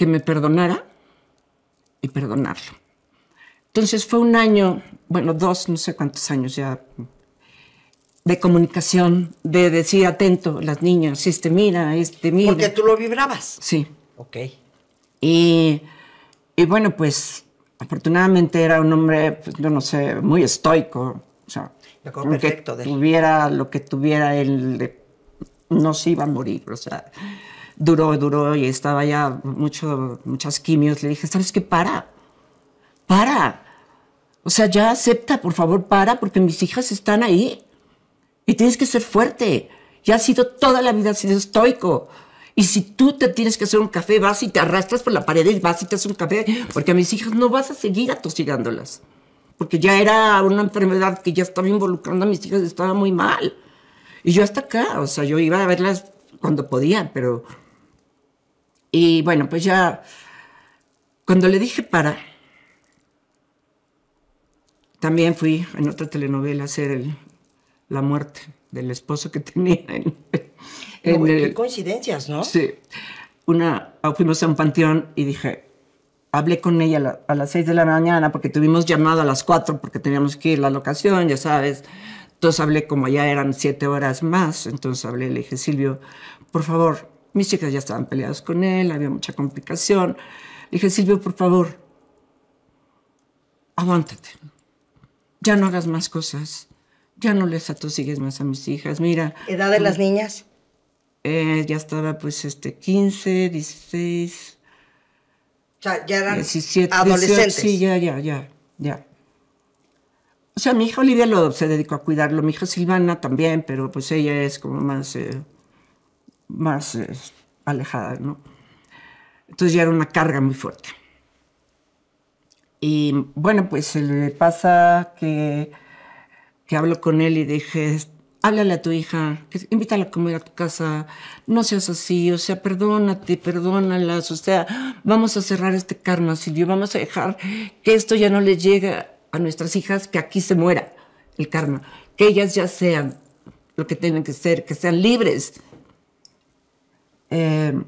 que me perdonara y perdonarlo. Entonces fue un año, bueno, dos, no sé cuántos años ya, de comunicación, de decir atento, las niñas, este mira, este mira. Porque tú lo vibrabas. Sí. Ok. Y, bueno, pues afortunadamente era un hombre, pues, yo no sé, muy estoico. O sea, lo que tuviera, lo que tuviera él, eh, no se iba a morir. O sea, duró, duró y estaba ya mucho, muchas quimios. Le dije, ¿sabes qué? Para, para. O sea, ya acepta, por favor, para, porque mis hijas están ahí. Y tienes que ser fuerte. Ya ha sido toda la vida, ha sido estoico. Y si tú te tienes que hacer un café, vas y te arrastras por la pared y vas y te haces un café, porque a mis hijas no vas a seguir atosigándolas. Porque ya era una enfermedad que ya estaba involucrando a mis hijas, estaba muy mal. Y yo hasta acá, o sea, yo iba a verlas cuando podía, pero y bueno, pues ya, cuando le dije para, también fui en otra telenovela a hacer la muerte del esposo que tenía. qué coincidencias, ¿no? Sí. Una, fuimos a un panteón y dije, hablé con ella a, las seis de la mañana porque tuvimos llamado a las cuatro, porque teníamos que ir a la locación, ya sabes. Entonces hablé como ya eran siete horas más, entonces hablé, le dije, Silvio, por favor, mis chicas ya estaban peleadas con él, había mucha complicación. Le dije, Silvio, por favor, aguántate. Ya no hagas más cosas. Ya no les atosigues más a mis hijas. Mira. ¿Edad de las mm, niñas? Eh, ya estaba, pues, este, 15, 16. O ya eran adolescentes. sí, ya, ya, ya, ya. O sea, mi hija Olivia lo, se dedicó a cuidarlo. Mi hija Silvana también, pero pues ella es como más. Eh, más alejadas, eh, alejada, ¿no? Entonces ya era una carga muy fuerte. Y bueno, pues se le pasa que, que hablo con él y dije, háblale a tu hija, invítala a comer a tu casa, no seas así, o sea, perdónate, perdónalas, o sea, vamos a cerrar este karma, Silvio, vamos a dejar que esto ya no le llegue a nuestras hijas, que aquí se muera el karma, que ellas ya sean lo que tienen que ser, que sean libres, Em,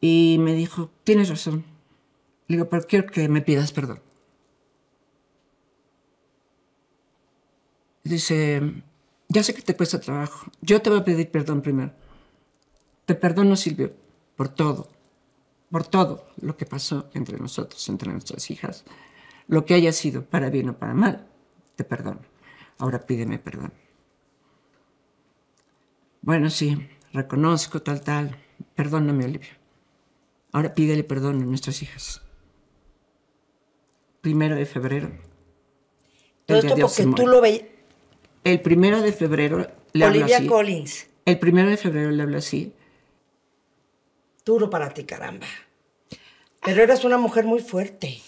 y me dijo, tienes razón. Le digo, pero quiero que me pidas perdón. Dice, ya sé que te cuesta trabajo. Yo te voy a pedir perdón primero. Te perdono, Silvio, por todo. Por todo lo que pasó entre nosotros, entre nuestras hijas. Lo que haya sido, para bien o para mal, te perdono. Ahora pídeme perdón. Bueno, sí reconozco tal, tal, perdóname, Olivia. Ahora pídele perdón a nuestras hijas. Primero de febrero. Todo esto porque tú lo veías. El primero de febrero le Olivia así. Olivia Collins. El primero de febrero le hablo así. Duro para ti, caramba. Pero eras una mujer muy fuerte.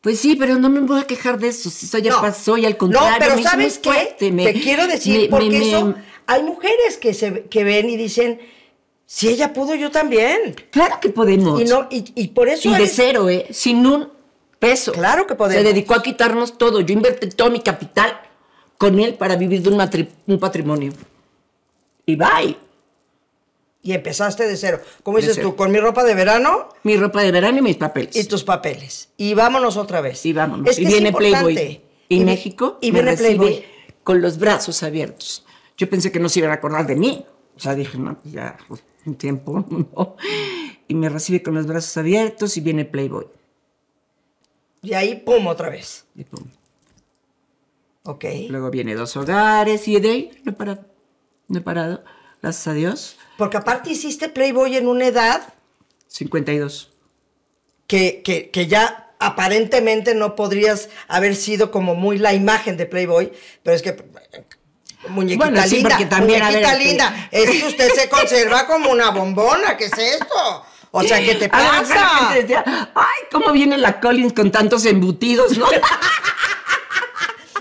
Pues sí, pero no me voy a quejar de eso. Eso ya pasó y al contrario. No, pero ¿sabes qué? te quiero decir, porque eso hay mujeres que, se, que ven y dicen, si ella pudo, yo también. Claro que podemos. Y, no, y, por eso... Y de cero, ¿eh? Sin un peso. Claro que podemos. Se dedicó a quitarnos todo. Yo invertí todo mi capital con él para vivir de un, un patrimonio. Y bye. Y empezaste de cero. ¿Cómo dices tú? ¿Con mi ropa de verano? Mi ropa de verano y mis papeles. Y tus papeles. Y vámonos otra vez. Y vámonos. y viene Playboy. Y, México y viene recibe Playboy. con los brazos abiertos. Yo pensé que no se iban a acordar de mí. O sea, dije, no, pues ya, pues, un tiempo, no. Y me recibe con los brazos abiertos y viene Playboy. Y ahí, pum, otra vez. Y pum. Ok. Luego viene Dos Hogares y de ahí no he parado. No parado, gracias a Dios. Porque aparte hiciste Playboy en una edad... 52. Que, que, que ya aparentemente no podrías haber sido como muy la imagen de Playboy, pero es que Muñequita bueno, también, muñequita este, linda. Es que usted se conserva como una bombona, ¿qué es esto? O sea, ¿qué te pasa? Ay, cómo viene la Collins con tantos embutidos, ¿no?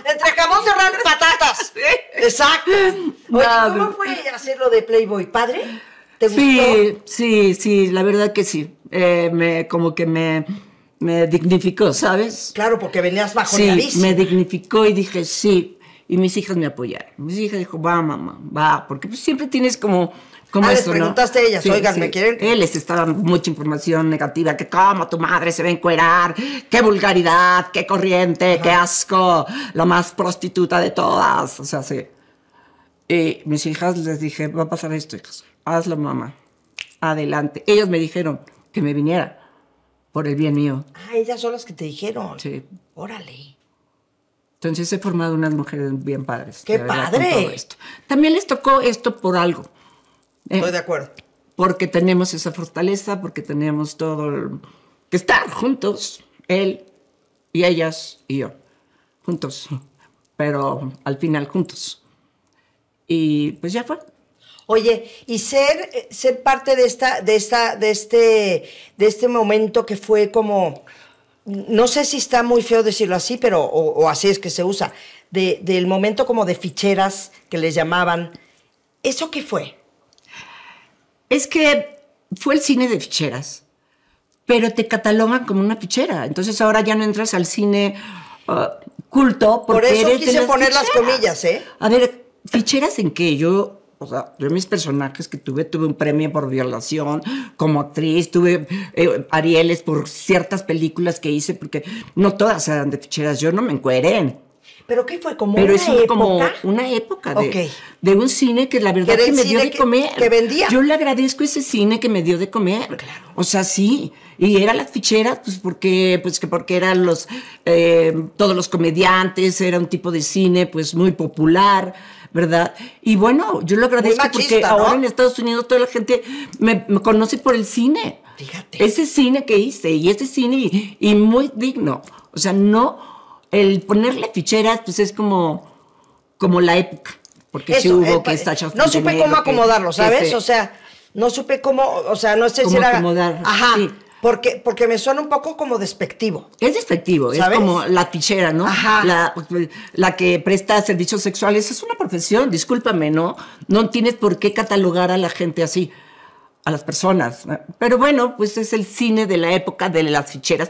Entre jamón patatas. Exacto. Oye, ¿cómo fue hacerlo de Playboy? ¿Padre? ¿Te gustó? Sí, sí, sí, la verdad que sí. Eh, me, como que me me dignificó, ¿sabes? Claro, porque venías bajo Sí, me dignificó y dije, sí, y mis hijas me apoyaron. Mis hijas dijo, va mamá, va, porque pues, siempre tienes como... como ah, les preguntaste a ellas, oigan, ¿me quieren? Él eh, les estaba mucha información negativa, que cómo tu madre se va a encuerar, qué vulgaridad, qué corriente, qué asco, la más prostituta de todas, o sea, sí. Y mis hijas les dije, va a pasar esto, hijas, hazlo mamá, adelante. Ellos me dijeron que me viniera por el bien mío. Ah, ellas son las que te dijeron. Sí. Órale. Entonces he formado unas mujeres bien padres. ¡Qué padre! También les tocó esto por algo. Eh, Estoy de acuerdo. Porque tenemos esa fortaleza, porque tenemos todo el, que estar juntos, él y ellas y yo, juntos, pero al final juntos. Y pues ya fue. Oye, y ser, eh, ser parte de esta, de esta, de este, de este momento que fue como no sé si está muy feo decirlo así, pero o, así es que se usa, del momento como de ficheras que les llamaban. ¿Eso qué fue? Es que fue el cine de ficheras, pero te catalogan como una fichera. Entonces ahora ya no entras al cine uh, culto Por eso quise poner las comillas, ¿eh? A ver, ¿ficheras en qué? Yo o sea, yo mis personajes que tuve, tuve un premio por violación como actriz, tuve eh, Arieles por ciertas películas que hice, porque no todas eran de ficheras, yo no me encueré. ¿Pero qué fue? ¿Como una época? de, un cine que la verdad que me dio de comer. Yo le agradezco ese cine que me dio de comer. Claro. O sea, sí. Y era las ficheras, pues porque, pues que porque eran los eh, todos los comediantes, era un tipo de cine pues muy popular ¿verdad? Y bueno, yo lo agradezco porque ahora en Estados Unidos toda la gente me, conoce por el cine. Fíjate. Ese cine que hice, y ese cine, y, muy digno. O sea, no, el ponerle ficheras, pues es como, como la época. Porque si sí hubo eh, que está No supe cómo acomodarlo, ¿sabes? o sea, no supe cómo, o sea, no sé si era. Acomodar, ajá. Porque, porque me suena un poco como despectivo. Es despectivo, es como la tichera, ¿no? Ajá. La, que presta servicios sexuales. Es una profesión, discúlpame, ¿no? No tienes por qué catalogar a la gente así, a las personas. Pero bueno, pues es el cine de la época de las ficheras.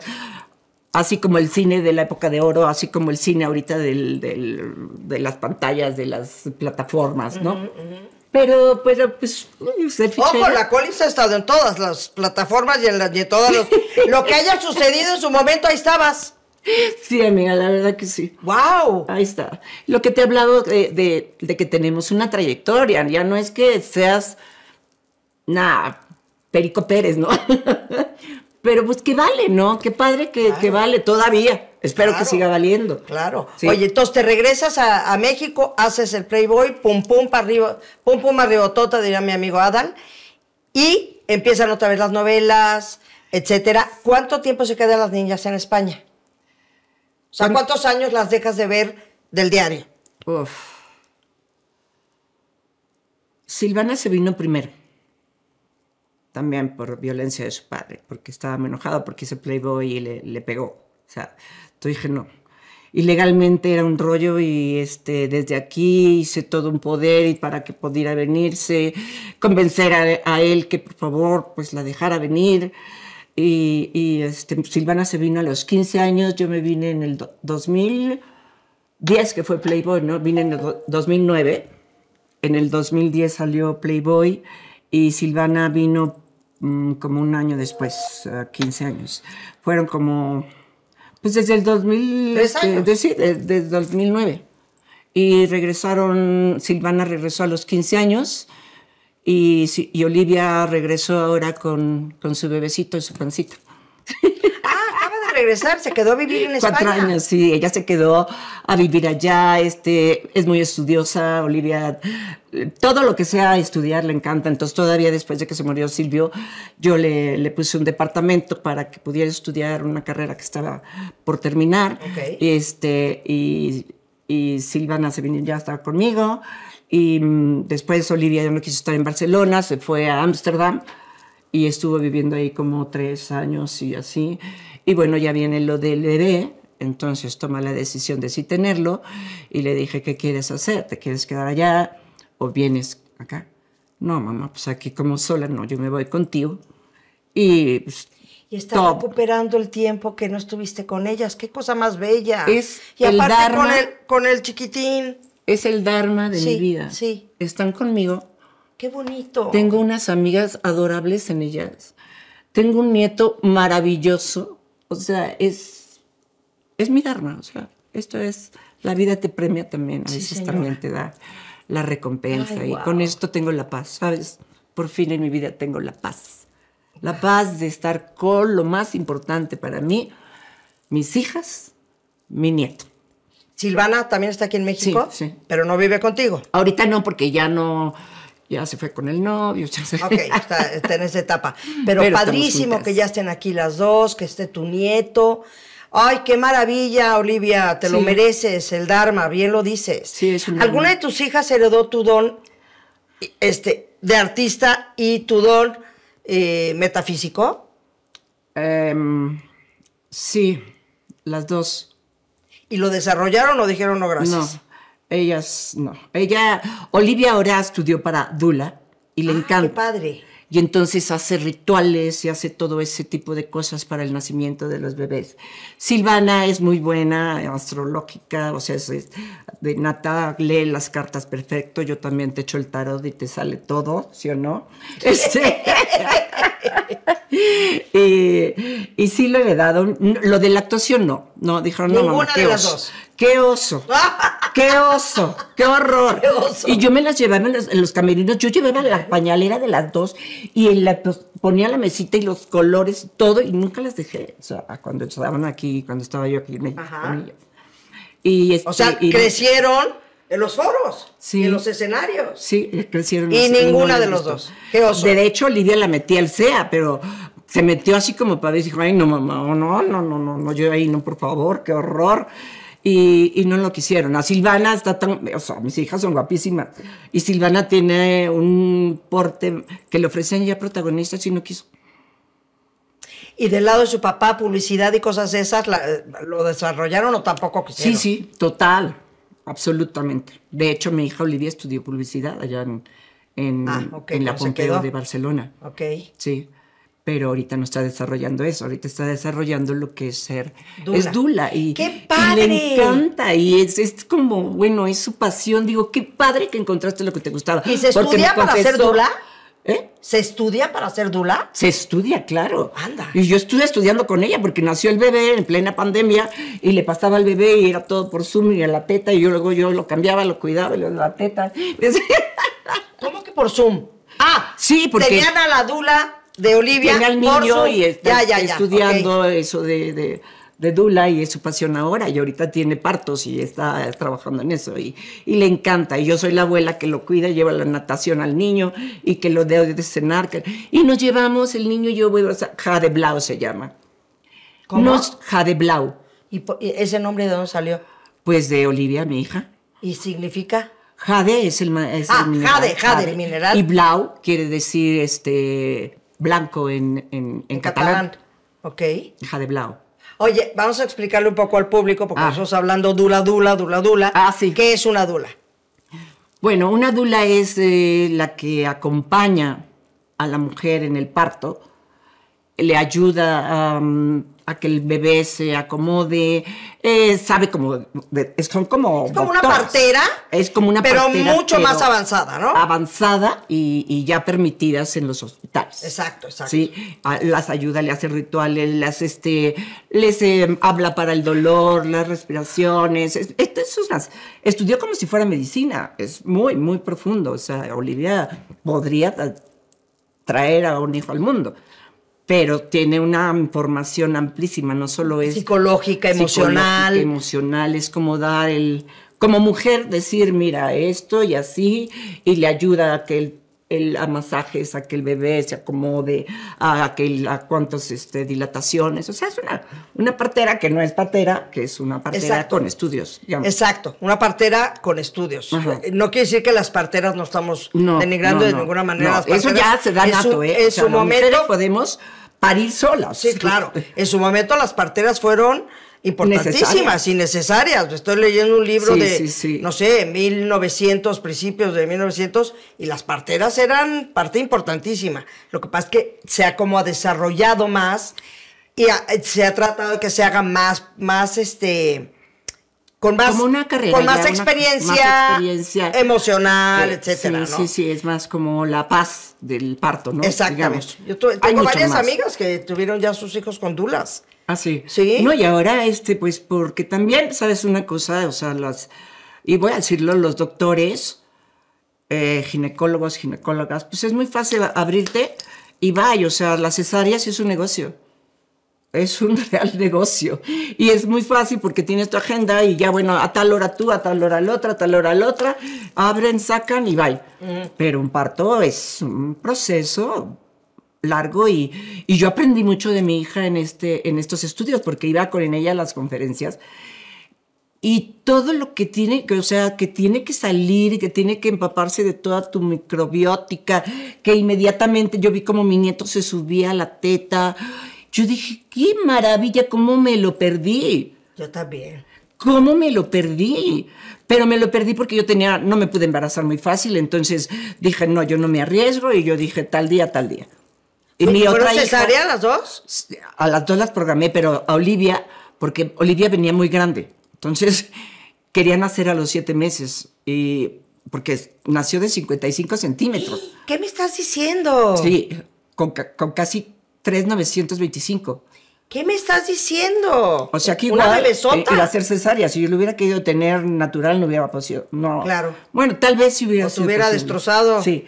Así como el cine de la época de oro, así como el cine ahorita de las pantallas, de las plataformas, ¿no? Pero, pero, pues. pues Ojo, la Collins ha estado en todas las plataformas y en, las, todas los. lo que haya sucedido en su momento, ahí estabas. Sí, amiga, la verdad que sí. ¡Wow! Ahí está. Lo que te he hablado de, que tenemos una trayectoria, ya no es que seas. Nah, Perico Pérez, ¿no? pero pues que vale, ¿no? Qué padre que, que vale todavía. Espero que siga valiendo. Claro. Oye, entonces te regresas a, México, haces el Playboy, pum pum para arriba, pum pum arriba, tota, diría mi amigo Adal, y empiezan otra vez las novelas, etcétera. ¿Cuánto tiempo se quedan las niñas en España? O sea, ¿cuántos años las dejas de ver del diario? Uf. Silvana se vino primero. También por violencia de su padre, porque estaba enojado porque ese Playboy le, le pegó. O sea, dije, no. ilegalmente era un rollo y este, desde aquí hice todo un poder y para que pudiera venirse, convencer a, él que por favor pues la dejara venir. Y, este, Silvana se vino a los 15 años, yo me vine en el 2010, que fue Playboy, ¿no? Vine en el 2009, en el 2010 salió Playboy y Silvana vino mm, como un año después, 15 años. Fueron como pues desde el 2000, ¿Tres Desde, desde, 2009. Y regresaron, Silvana regresó a los 15 años y, Olivia regresó ahora con, con su bebecito y su pancito. regresar, se quedó a vivir en España. Cuatro años, sí, ella se quedó a vivir allá, este, es muy estudiosa, Olivia, todo lo que sea estudiar le encanta, entonces todavía después de que se murió Silvio, yo le, puse un departamento para que pudiera estudiar una carrera que estaba por terminar, este, y, y Silvana se vino ya estaba conmigo, y mm, después Olivia ya no quiso estar en Barcelona, se fue a Ámsterdam y estuvo viviendo ahí como tres años y así. Y bueno, ya viene lo del bebé, entonces toma la decisión de si tenerlo y le dije, ¿qué quieres hacer? ¿Te quieres quedar allá o vienes acá? No, mamá, pues aquí como sola, no, yo me voy contigo. Y, pues, está recuperando el tiempo que no estuviste con ellas. Qué cosa más bella. Es y el aparte dharma, con, el, chiquitín. Es el Dharma de mi vida. Sí. Están conmigo. Qué bonito. Tengo unas amigas adorables en ellas. Tengo un nieto maravilloso o sea, es, es mi Dharma. O sea, esto es, la vida te premia también, a veces también te da la recompensa y con esto tengo la paz, ¿sabes? Por fin en mi vida tengo la paz. La paz de estar con lo más importante para mí, mis hijas, mi nieto. Silvana también está aquí en México, sí. pero no vive contigo. Ahorita no, porque ya no, ya se fue con el novio. Ya se... Ok, está, en esa etapa. Pero, padrísimo que ya estén aquí las dos, que esté tu nieto. Ay, qué maravilla, Olivia, te lo mereces, el Dharma, bien lo dices. Sí, es ¿Alguna de tus hijas heredó tu don este, de artista y tu don eh, metafísico? Em, sí, las dos. ¿Y lo desarrollaron o dijeron no gracias? Ellas, no. Ella, Olivia ahora estudió para Dula y le ah, encanta. padre! Y entonces hace rituales y hace todo ese tipo de cosas para el nacimiento de los bebés. Silvana es muy buena, astrológica, o sea, es, de nata, lee las cartas perfecto. Yo también te echo el tarot y te sale todo, ¿sí o no? Este. y, si sí lo dado Lo de la actuación no. No, dijeron, Ninguna no, mamá, de Las dos. Qué oso. ¡Qué oso! ¡Qué horror! Y yo me las llevaba en los, camerinos. Yo llevaba la pañalera de las dos y la, pues, ponía la mesita y los colores y todo. Y nunca las dejé. O sea, cuando estaban aquí, cuando estaba yo aquí en México. Y este, o sea, crecieron en los foros, sí, en los escenarios. Sí, crecieron. Y los, ninguna de los dos. Qué oso. De hecho, Lidia la metía al SEA, pero se metió así como para decir, ay, no, mamá, oh, no, no, no, no, no, yo ahí, no, por favor, qué horror y, no lo quisieron. A Silvana está tan, o sea, mis hijas son guapísimas. Y Silvana tiene un porte que le ofrecen ya protagonistas y no quiso. Y del lado de su papá, publicidad y cosas esas, ¿lo desarrollaron o tampoco quisieron? Sí, sí, total, absolutamente. De hecho, mi hija Olivia estudió publicidad allá en, en, ah, la Pompeo de Barcelona. Ok. Sí pero ahorita no está desarrollando eso, ahorita está desarrollando lo que es ser, Dula. es Dula y, ¡Qué padre! le encanta y es, como, bueno, es su pasión, digo, qué padre que encontraste lo que te gustaba. ¿Y se estudia para ser Dula? ¿Eh? ¿Se estudia para ser Dula? Se estudia, claro. Anda. Y yo estuve estudiando con ella porque nació el bebé en plena pandemia y le pasaba al bebé y era todo por Zoom y a la teta y yo luego yo lo cambiaba, lo cuidaba y luego la teta. ¿Cómo que por Zoom? Ah, sí, porque... Tenían a la Dula de Olivia. Tiene al niño y está, ya, estudiando eso de, Dula y es su pasión ahora. Y ahorita tiene partos y está trabajando en eso y, y, le encanta. Y yo soy la abuela que lo cuida, lleva la natación al niño y que lo debo de cenar. y nos llevamos, el niño y yo, voy a... Jade Blau se llama. ¿Cómo? Jade Blau. ¿Y ese nombre de dónde salió? Pues de Olivia, mi hija. ¿Y significa? Jade es el, ah, Jade, Jade, el mineral. Y Blau quiere decir este blanco en, en, en catalán. Ok. Hija de Blau. Oye, vamos a explicarle un poco al público, porque ah. estamos nosotros hablando dula, dula, dula, dula. Ah, sí. ¿Qué es una dula? Bueno, una dula es eh, la que acompaña a la mujer en el parto, le ayuda a a que el bebé se acomode, eh, sabe como, Es como una partera. Es como una pero Mucho más avanzada, ¿no? Avanzada y, ya permitidas en los hospitales. Exacto, exacto. Sí, las ayuda, le hace rituales, las, este, les eh, habla para el dolor, las respiraciones. Es, es, estudió como si fuera medicina, es muy, muy profundo. O sea, Olivia podría traer a un hijo al mundo pero tiene una formación amplísima, no solo es... Psicológica, emocional. emocional, es como dar el... Como mujer decir, mira, esto y así, y le ayuda a que el el, a a que el bebé se acomode, a, que, a cuántas este, dilataciones. O sea, es una, una partera que no es partera, que es una partera con estudios. Exacto, una partera con estudios. Eh, no quiere decir que las parteras no estamos denigrando de ninguna manera. Las eso ya se da nato, ¿eh? En su momento. Podemos parir solas. Sí, claro. En su momento las parteras fueron importantísimas y necesarias. Estoy leyendo un libro de, no sé, 1900, principios de 1900, y las parteras eran parte importantísima. Lo que pasa es que se ha como desarrollado más y se ha tratado de que se haga más, más este con más, más, experiencia, emocional, eh, etcétera. Sí, sí, sí, es más como la paz del parto, ¿no? Exactamente. Yo tengo varias amigas que tuvieron ya sus hijos con dulas. Ah, sí. Sí. No, y ahora, este, pues, porque también, ¿sabes una cosa? O sea, las, y voy a decirlo, los doctores, eh, ginecólogos, ginecólogas, pues es muy fácil abrirte y vaya, o sea, la cesárea sí es un negocio es un real negocio. Y es muy fácil porque tienes tu agenda y ya, bueno, a tal hora tú, a tal hora la otra, a tal hora la otra, abren, sacan y va. Mm. Pero un parto es un proceso largo y, yo aprendí mucho de mi hija en, este, en estos estudios porque iba con ella a las conferencias y todo lo que tiene que, o sea, que tiene que salir, que tiene que empaparse de toda tu microbiótica, que inmediatamente yo vi como mi nieto se subía a la teta yo dije, qué maravilla, cómo me lo perdí. Yo también. ¿Cómo me lo perdí? Pero me lo perdí porque yo tenía, no me pude embarazar muy fácil, entonces dije, no, yo no me arriesgo y yo dije, tal día, tal día. ¿Y mi otra cesárea a las dos? A las dos las programé, pero a Olivia, porque Olivia venía muy grande, entonces quería nacer a los siete meses y porque nació de 55 centímetros. ¿Qué me estás diciendo? Sí, con, con casi 3,925. ¿Qué me estás diciendo? O sea, que igual. Una eh, hacer cesárea. Si yo lo hubiera querido tener natural, no hubiera podido. No. Claro. Bueno, tal vez si hubiera o sido. hubiera destrozado. Sí.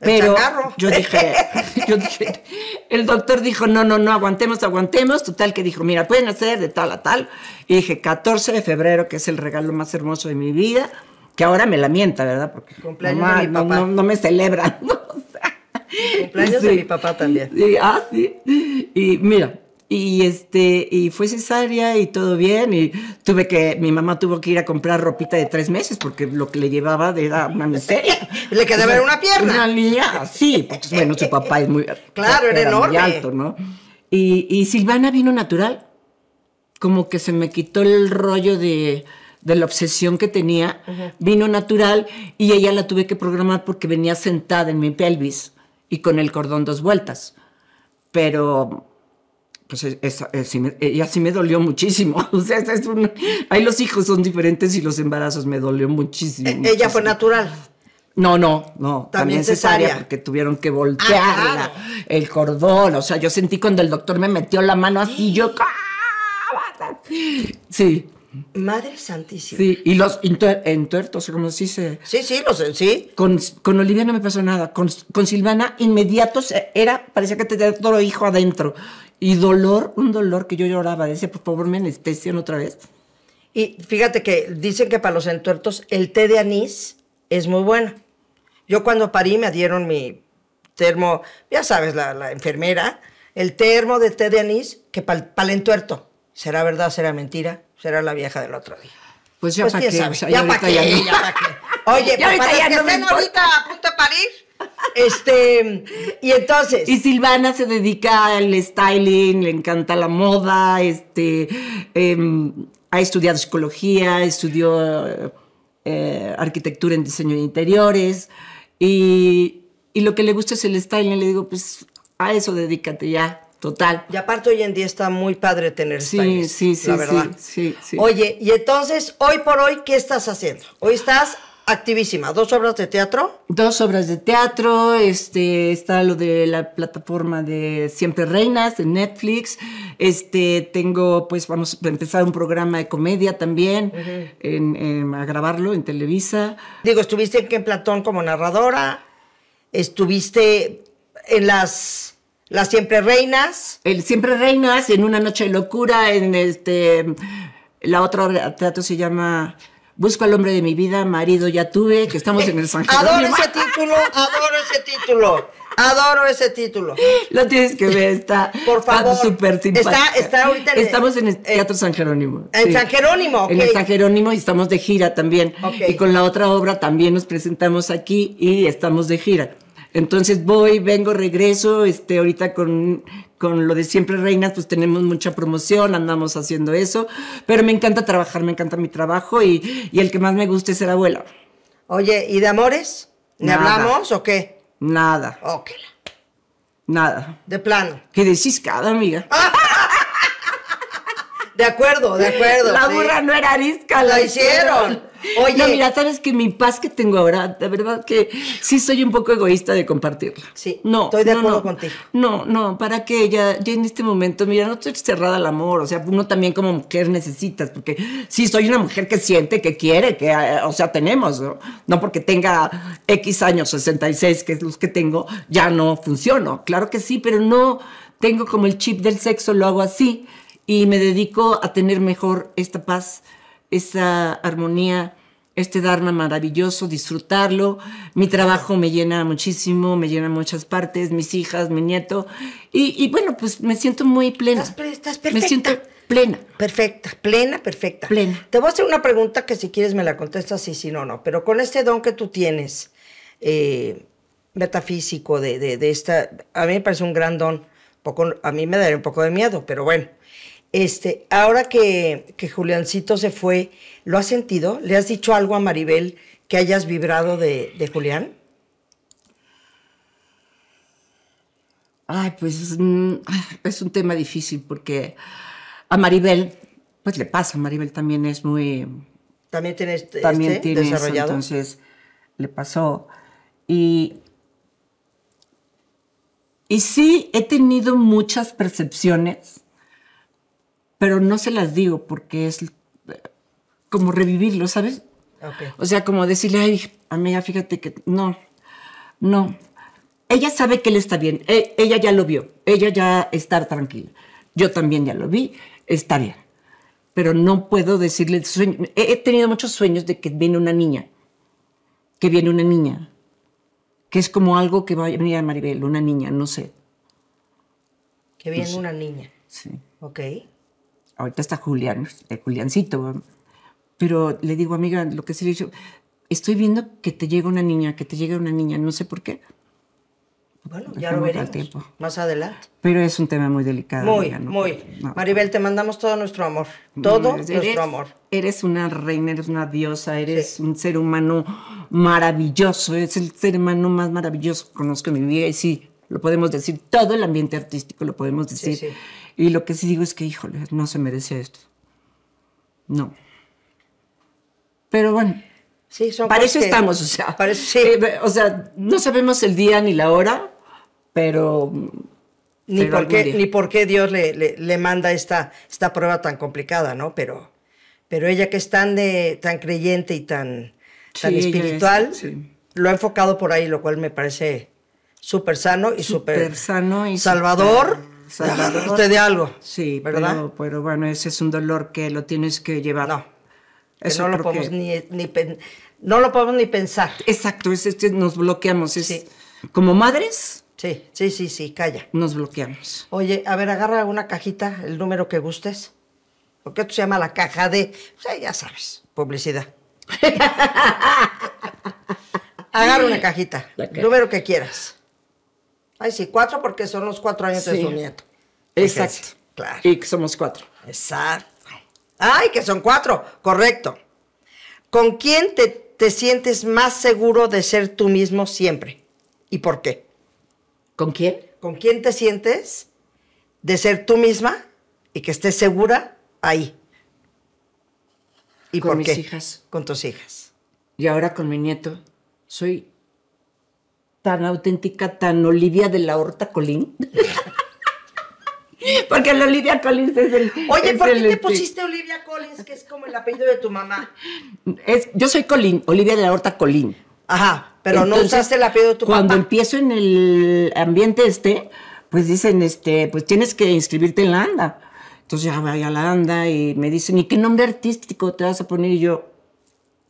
Pero yo dije, yo dije, el doctor dijo, no, no, no, aguantemos, aguantemos. Total que dijo, mira, pueden hacer de tal a tal. Y dije, 14 de febrero, que es el regalo más hermoso de mi vida, que ahora me lamenta, ¿verdad? Porque mamá, No, me celebra Cumpleaños de mi papá también. Y, ah, sí. Y mira, y este y fue cesárea y todo bien y tuve que mi mamá tuvo que ir a comprar ropita de tres meses porque lo que le llevaba era una miseria le quedaba una pierna una niña sí pues bueno su papá es muy claro era, enorme alto no y, Silvana vino natural como que se me quitó el rollo de, la obsesión que tenía vino natural y ella la tuve que programar porque venía sentada en mi pelvis y con el cordón dos vueltas. Pero pues esa, eh, sí me dolió muchísimo. O sea, es un ahí los hijos son diferentes y los embarazos me dolió muchísimo. Eh, ¿Ella fue natural? No, no, no. También, cesárea, porque tuvieron que ah, voltear el cordón. O sea, yo sentí cuando el doctor me metió la mano así, yo... Sí, ¡Ah! Madre Santísima. Sí, y los entuertos, como se dice. Sí, sí, los sí. Con, con, Olivia no me pasó nada. Con, con Silvana, inmediato eh, era, parecía que tenía todo hijo adentro. Y dolor, un dolor que yo lloraba. Decía, por favor, me anestesian otra vez. Y fíjate que dicen que para los entuertos el té de anís es muy bueno. Yo cuando parí me dieron mi termo, ya sabes, la, la enfermera, el termo de té de anís que para el entuerto. ¿Será verdad, será mentira? será la vieja del otro día. Pues ya para qué, ya, para qué, ya para Oye, que ahorita a punto de parir, este, y entonces. Y Silvana se dedica al styling, le encanta la moda, este, em, ha estudiado psicología, estudió eh, arquitectura en diseño de interiores, y, y lo que le gusta es el styling. Le digo, pues a eso dedícate ya. Total. Y aparte hoy en día está muy padre tener sí, sí, sí, verdad. Sí, sí, Oye, y entonces, hoy por hoy, ¿qué estás haciendo? Hoy estás activísima. ¿Dos obras de teatro? Dos obras de teatro. Este, está lo de la plataforma de Siempre Reinas, de Netflix. Este, tengo, pues vamos a empezar un programa de comedia también, a grabarlo en Televisa. Digo, estuviste en Platón como narradora, estuviste en las las Siempre Reinas. El Siempre Reinas, en Una Noche de Locura, en este. La otra obra teatro se llama Busco al hombre de mi vida, marido ya tuve, que estamos en el San Jerónimo. Adoro ese título, adoro ese título. Adoro ese título. Lo tienes que ver, está Por favor. súper Está, ahorita en Estamos en el eh, Teatro San Jerónimo. En San Jerónimo. En el San Jerónimo y estamos de gira también. Y con la otra obra también nos presentamos aquí y estamos de gira. Entonces voy, vengo, regreso, este, ahorita con, lo de Siempre Reinas, pues tenemos mucha promoción, andamos haciendo eso, pero me encanta trabajar, me encanta mi trabajo y, el que más me gusta es ser abuela. Oye, ¿y de amores? ¿Ne hablamos o qué? Nada. Ok. Nada. De plano. Qué cada amiga. de acuerdo, de acuerdo. La burra no era arisca, la, hicieron. Oye. No, mira, ¿sabes que mi paz que tengo ahora, de verdad que sí soy un poco egoísta de compartirla. Sí. No. Estoy de acuerdo contigo. No, no, para que ya, ya en este momento, mira, no estoy cerrada al amor. O sea, uno también como mujer necesitas, porque sí soy una mujer que siente, que quiere, que, eh, o sea, tenemos, ¿no? No porque tenga X años, 66, que es los que tengo, ya no funciono. Claro que sí, pero no tengo como el chip del sexo, lo hago así y me dedico a tener mejor esta paz esa armonía, este Dharma maravilloso, disfrutarlo. Mi trabajo me llena muchísimo, me llena muchas partes, mis hijas, mi nieto. Y, bueno, pues me siento muy plena. Estás, perfecta. Me siento plena. Perfecta, plena, perfecta. Plena. Te voy a hacer una pregunta que si quieres me la contestas, y sí, no, no. Pero con este don que tú tienes, eh, metafísico, de, de, de, esta, a mí me parece un gran don. a mí me daría un poco de miedo, pero bueno este, ahora que, que Juliancito se fue, ¿lo has sentido? ¿Le has dicho algo a Maribel que hayas vibrado de, Julián? Ay, pues es un tema difícil porque a Maribel, pues le pasa, Maribel también es muy... También tiene, este, este desarrollado. entonces le pasó. Y y sí, he tenido muchas percepciones pero no se las digo porque es eh, como revivirlo, ¿sabes? O sea, como decirle, ay, amiga, fíjate que no, no. Ella sabe que él está bien, e, ella ya lo vio, ella ya está tranquila. Yo también ya lo vi, está bien. Pero no puedo decirle, sueño. he tenido muchos sueños de que viene una niña, que viene una niña, que es como algo que va a venir a Maribel, una niña, no sé. Que viene una niña. Sí. Ok ahorita está Julián, eh, Juliancito, pero le digo, amiga, lo que se le dicho, estoy viendo que te llega una niña, que te llega una niña, no sé por qué. Bueno, ya lo veremos más adelante. Pero es un tema muy delicado. Muy, muy. Maribel, te mandamos todo nuestro amor, todo nuestro amor. Eres una reina, eres una diosa, eres un ser humano maravilloso, eres el ser humano más maravilloso que conozco en mi vida y sí, lo podemos decir, todo el ambiente artístico lo podemos decir. Y lo que sí digo es que, híjole, no se merece esto. No. Pero bueno, sí, son para eso estamos, o sea. sí. Eh, o sea, no sabemos el día ni la hora, pero... Ni, por, qué, Dios le, le, manda esta, esta prueba tan complicada, ¿no? Pero, pero ella que es tan, de, tan creyente y tan, tan espiritual, lo ha enfocado por ahí, lo cual me parece súper sano y súper sano salvador usted de algo. Sí, ¿verdad? Pero, bueno, ese es un dolor que lo tienes que llevar. No, Eso no lo podemos ni, pensar. Exacto, es, nos bloqueamos. Es, Como madres. Sí, sí, sí, sí, calla. Nos bloqueamos. Oye, a ver, agarra una cajita, el número que gustes. Porque esto se llama la caja de. ya sabes, publicidad. agarra una cajita, el número que quieras. Ay, sí, cuatro porque son los cuatro años de su nieto. Exacto. Claro. Y que somos cuatro. Exacto. Ay, que son cuatro, correcto. ¿Con quién te, sientes más seguro de ser tú mismo siempre? ¿Y por qué? ¿Con quién? ¿Con quién te sientes de ser tú misma y que estés segura ahí? ¿Y con mis hijas. Con tus hijas. Y ahora con mi nieto. Soy tan auténtica, tan Olivia de la Horta Colín. Porque la Olivia Collins es el. Oye, ¿por qué te este pusiste Olivia Collins, que es como el apellido de tu mamá? Es, yo soy Colín, Olivia de la Horta Colín. Ajá, pero no usaste el apellido de tu cuando Cuando empiezo en el ambiente este, pues dicen, este, pues tienes que inscribirte en la ANDA. Entonces ya voy a la ANDA y me dicen, ¿y qué nombre artístico te vas a poner? Y yo,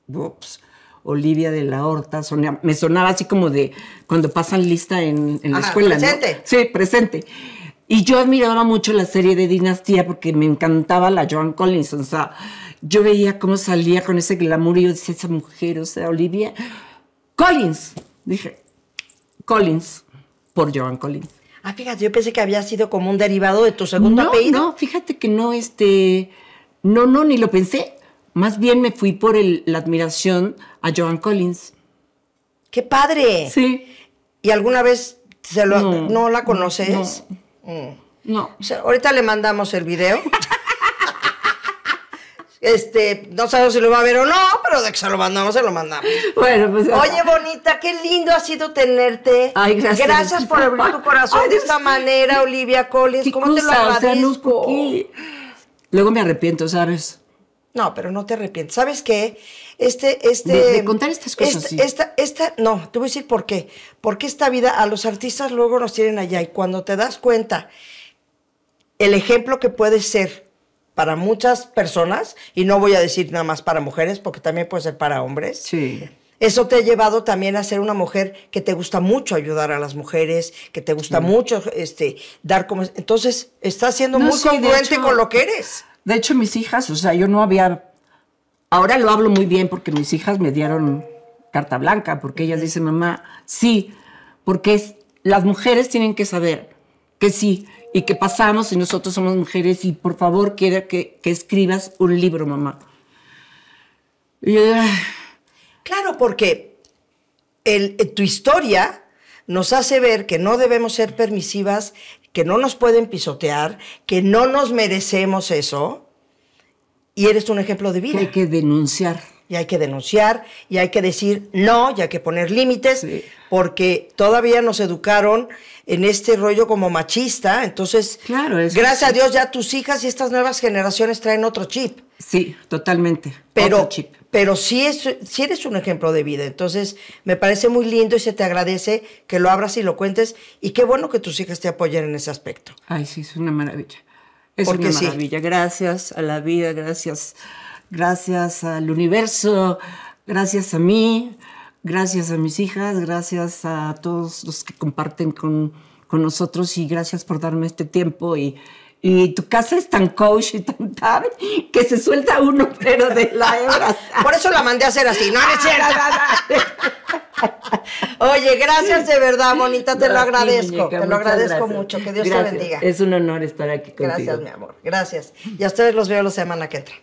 ups. Olivia de la Horta, me sonaba así como de cuando pasan lista en, la escuela. Presente. Sí, presente. Y yo admiraba mucho la serie de Dinastía porque me encantaba la Joan Collins. O sea, yo veía cómo salía con ese glamour y yo decía, esa mujer, o sea, Olivia. Collins, dije, Collins, por Joan Collins. Ah, fíjate, yo pensé que había sido como un derivado de tu segundo apellido. No, fíjate que no, este, no, no, ni lo pensé. Más bien me fui por la admiración a Joan Collins. ¡Qué padre! Sí. ¿Y alguna vez se lo, no, la conoces? No. Mm. ahorita le mandamos el video. Este, no sabemos si lo va a ver o no, pero de que se lo mandamos, se lo mandamos. Bueno, pues. Oye, bonita, qué lindo ha sido tenerte. Ay, gracias. Gracias por abrir tu corazón de esta manera, Olivia Collins. ¿Cómo te lo agradezco? Luego me arrepiento, ¿sabes? No, pero no te arrepientes. ¿Sabes qué? Este, este. De, contar estas cosas. Esta, esta, no, te voy a decir por qué. Porque esta vida a los artistas luego nos tienen allá y cuando te das cuenta el ejemplo que puede ser para muchas personas, y no voy a decir nada más para mujeres, porque también puede ser para hombres. Sí. Eso te ha llevado también a ser una mujer que te gusta mucho ayudar a las mujeres, que te gusta mucho este, dar como... Entonces, estás siendo muy congruente con lo que eres. De hecho, mis hijas, o sea, yo no había... Ahora lo hablo muy bien porque mis hijas me dieron carta blanca, porque ellas dicen, mamá, sí, porque las mujeres tienen que saber que sí y que pasamos y nosotros somos mujeres y por favor quiera que, escribas un libro, mamá. Y, ah. Claro, porque eh, tu historia nos hace ver que no debemos ser permisivas que no nos pueden pisotear, que no nos merecemos eso, y eres un ejemplo de vida. hay que denunciar. Y hay que denunciar, y hay que decir no, y hay que poner límites, porque todavía nos educaron en este rollo como machista. Entonces, gracias a Dios ya tus hijas y estas nuevas generaciones traen otro chip. Sí, totalmente. Pero, chip. pero sí, es, eres un ejemplo de vida. Entonces, me parece muy lindo y se te agradece que lo abras y lo cuentes. Y qué bueno que tus hijas te apoyen en ese aspecto. Ay, sí, es una maravilla. Es una maravilla. Gracias a la vida, gracias, gracias al universo, gracias a mí, gracias a mis hijas, gracias a todos los que comparten con, con nosotros y gracias por darme este tiempo y, y tu casa es tan coach y tan tarde que se suelta uno, pero de la hebra. Por eso la mandé a hacer así, no, es cierto. Oye, gracias de verdad, Monita, te lo agradezco. te lo agradezco mucho, que Dios te bendiga. Es un honor estar aquí contigo. Gracias, mi amor, gracias. Y a ustedes los veo la semana que entra.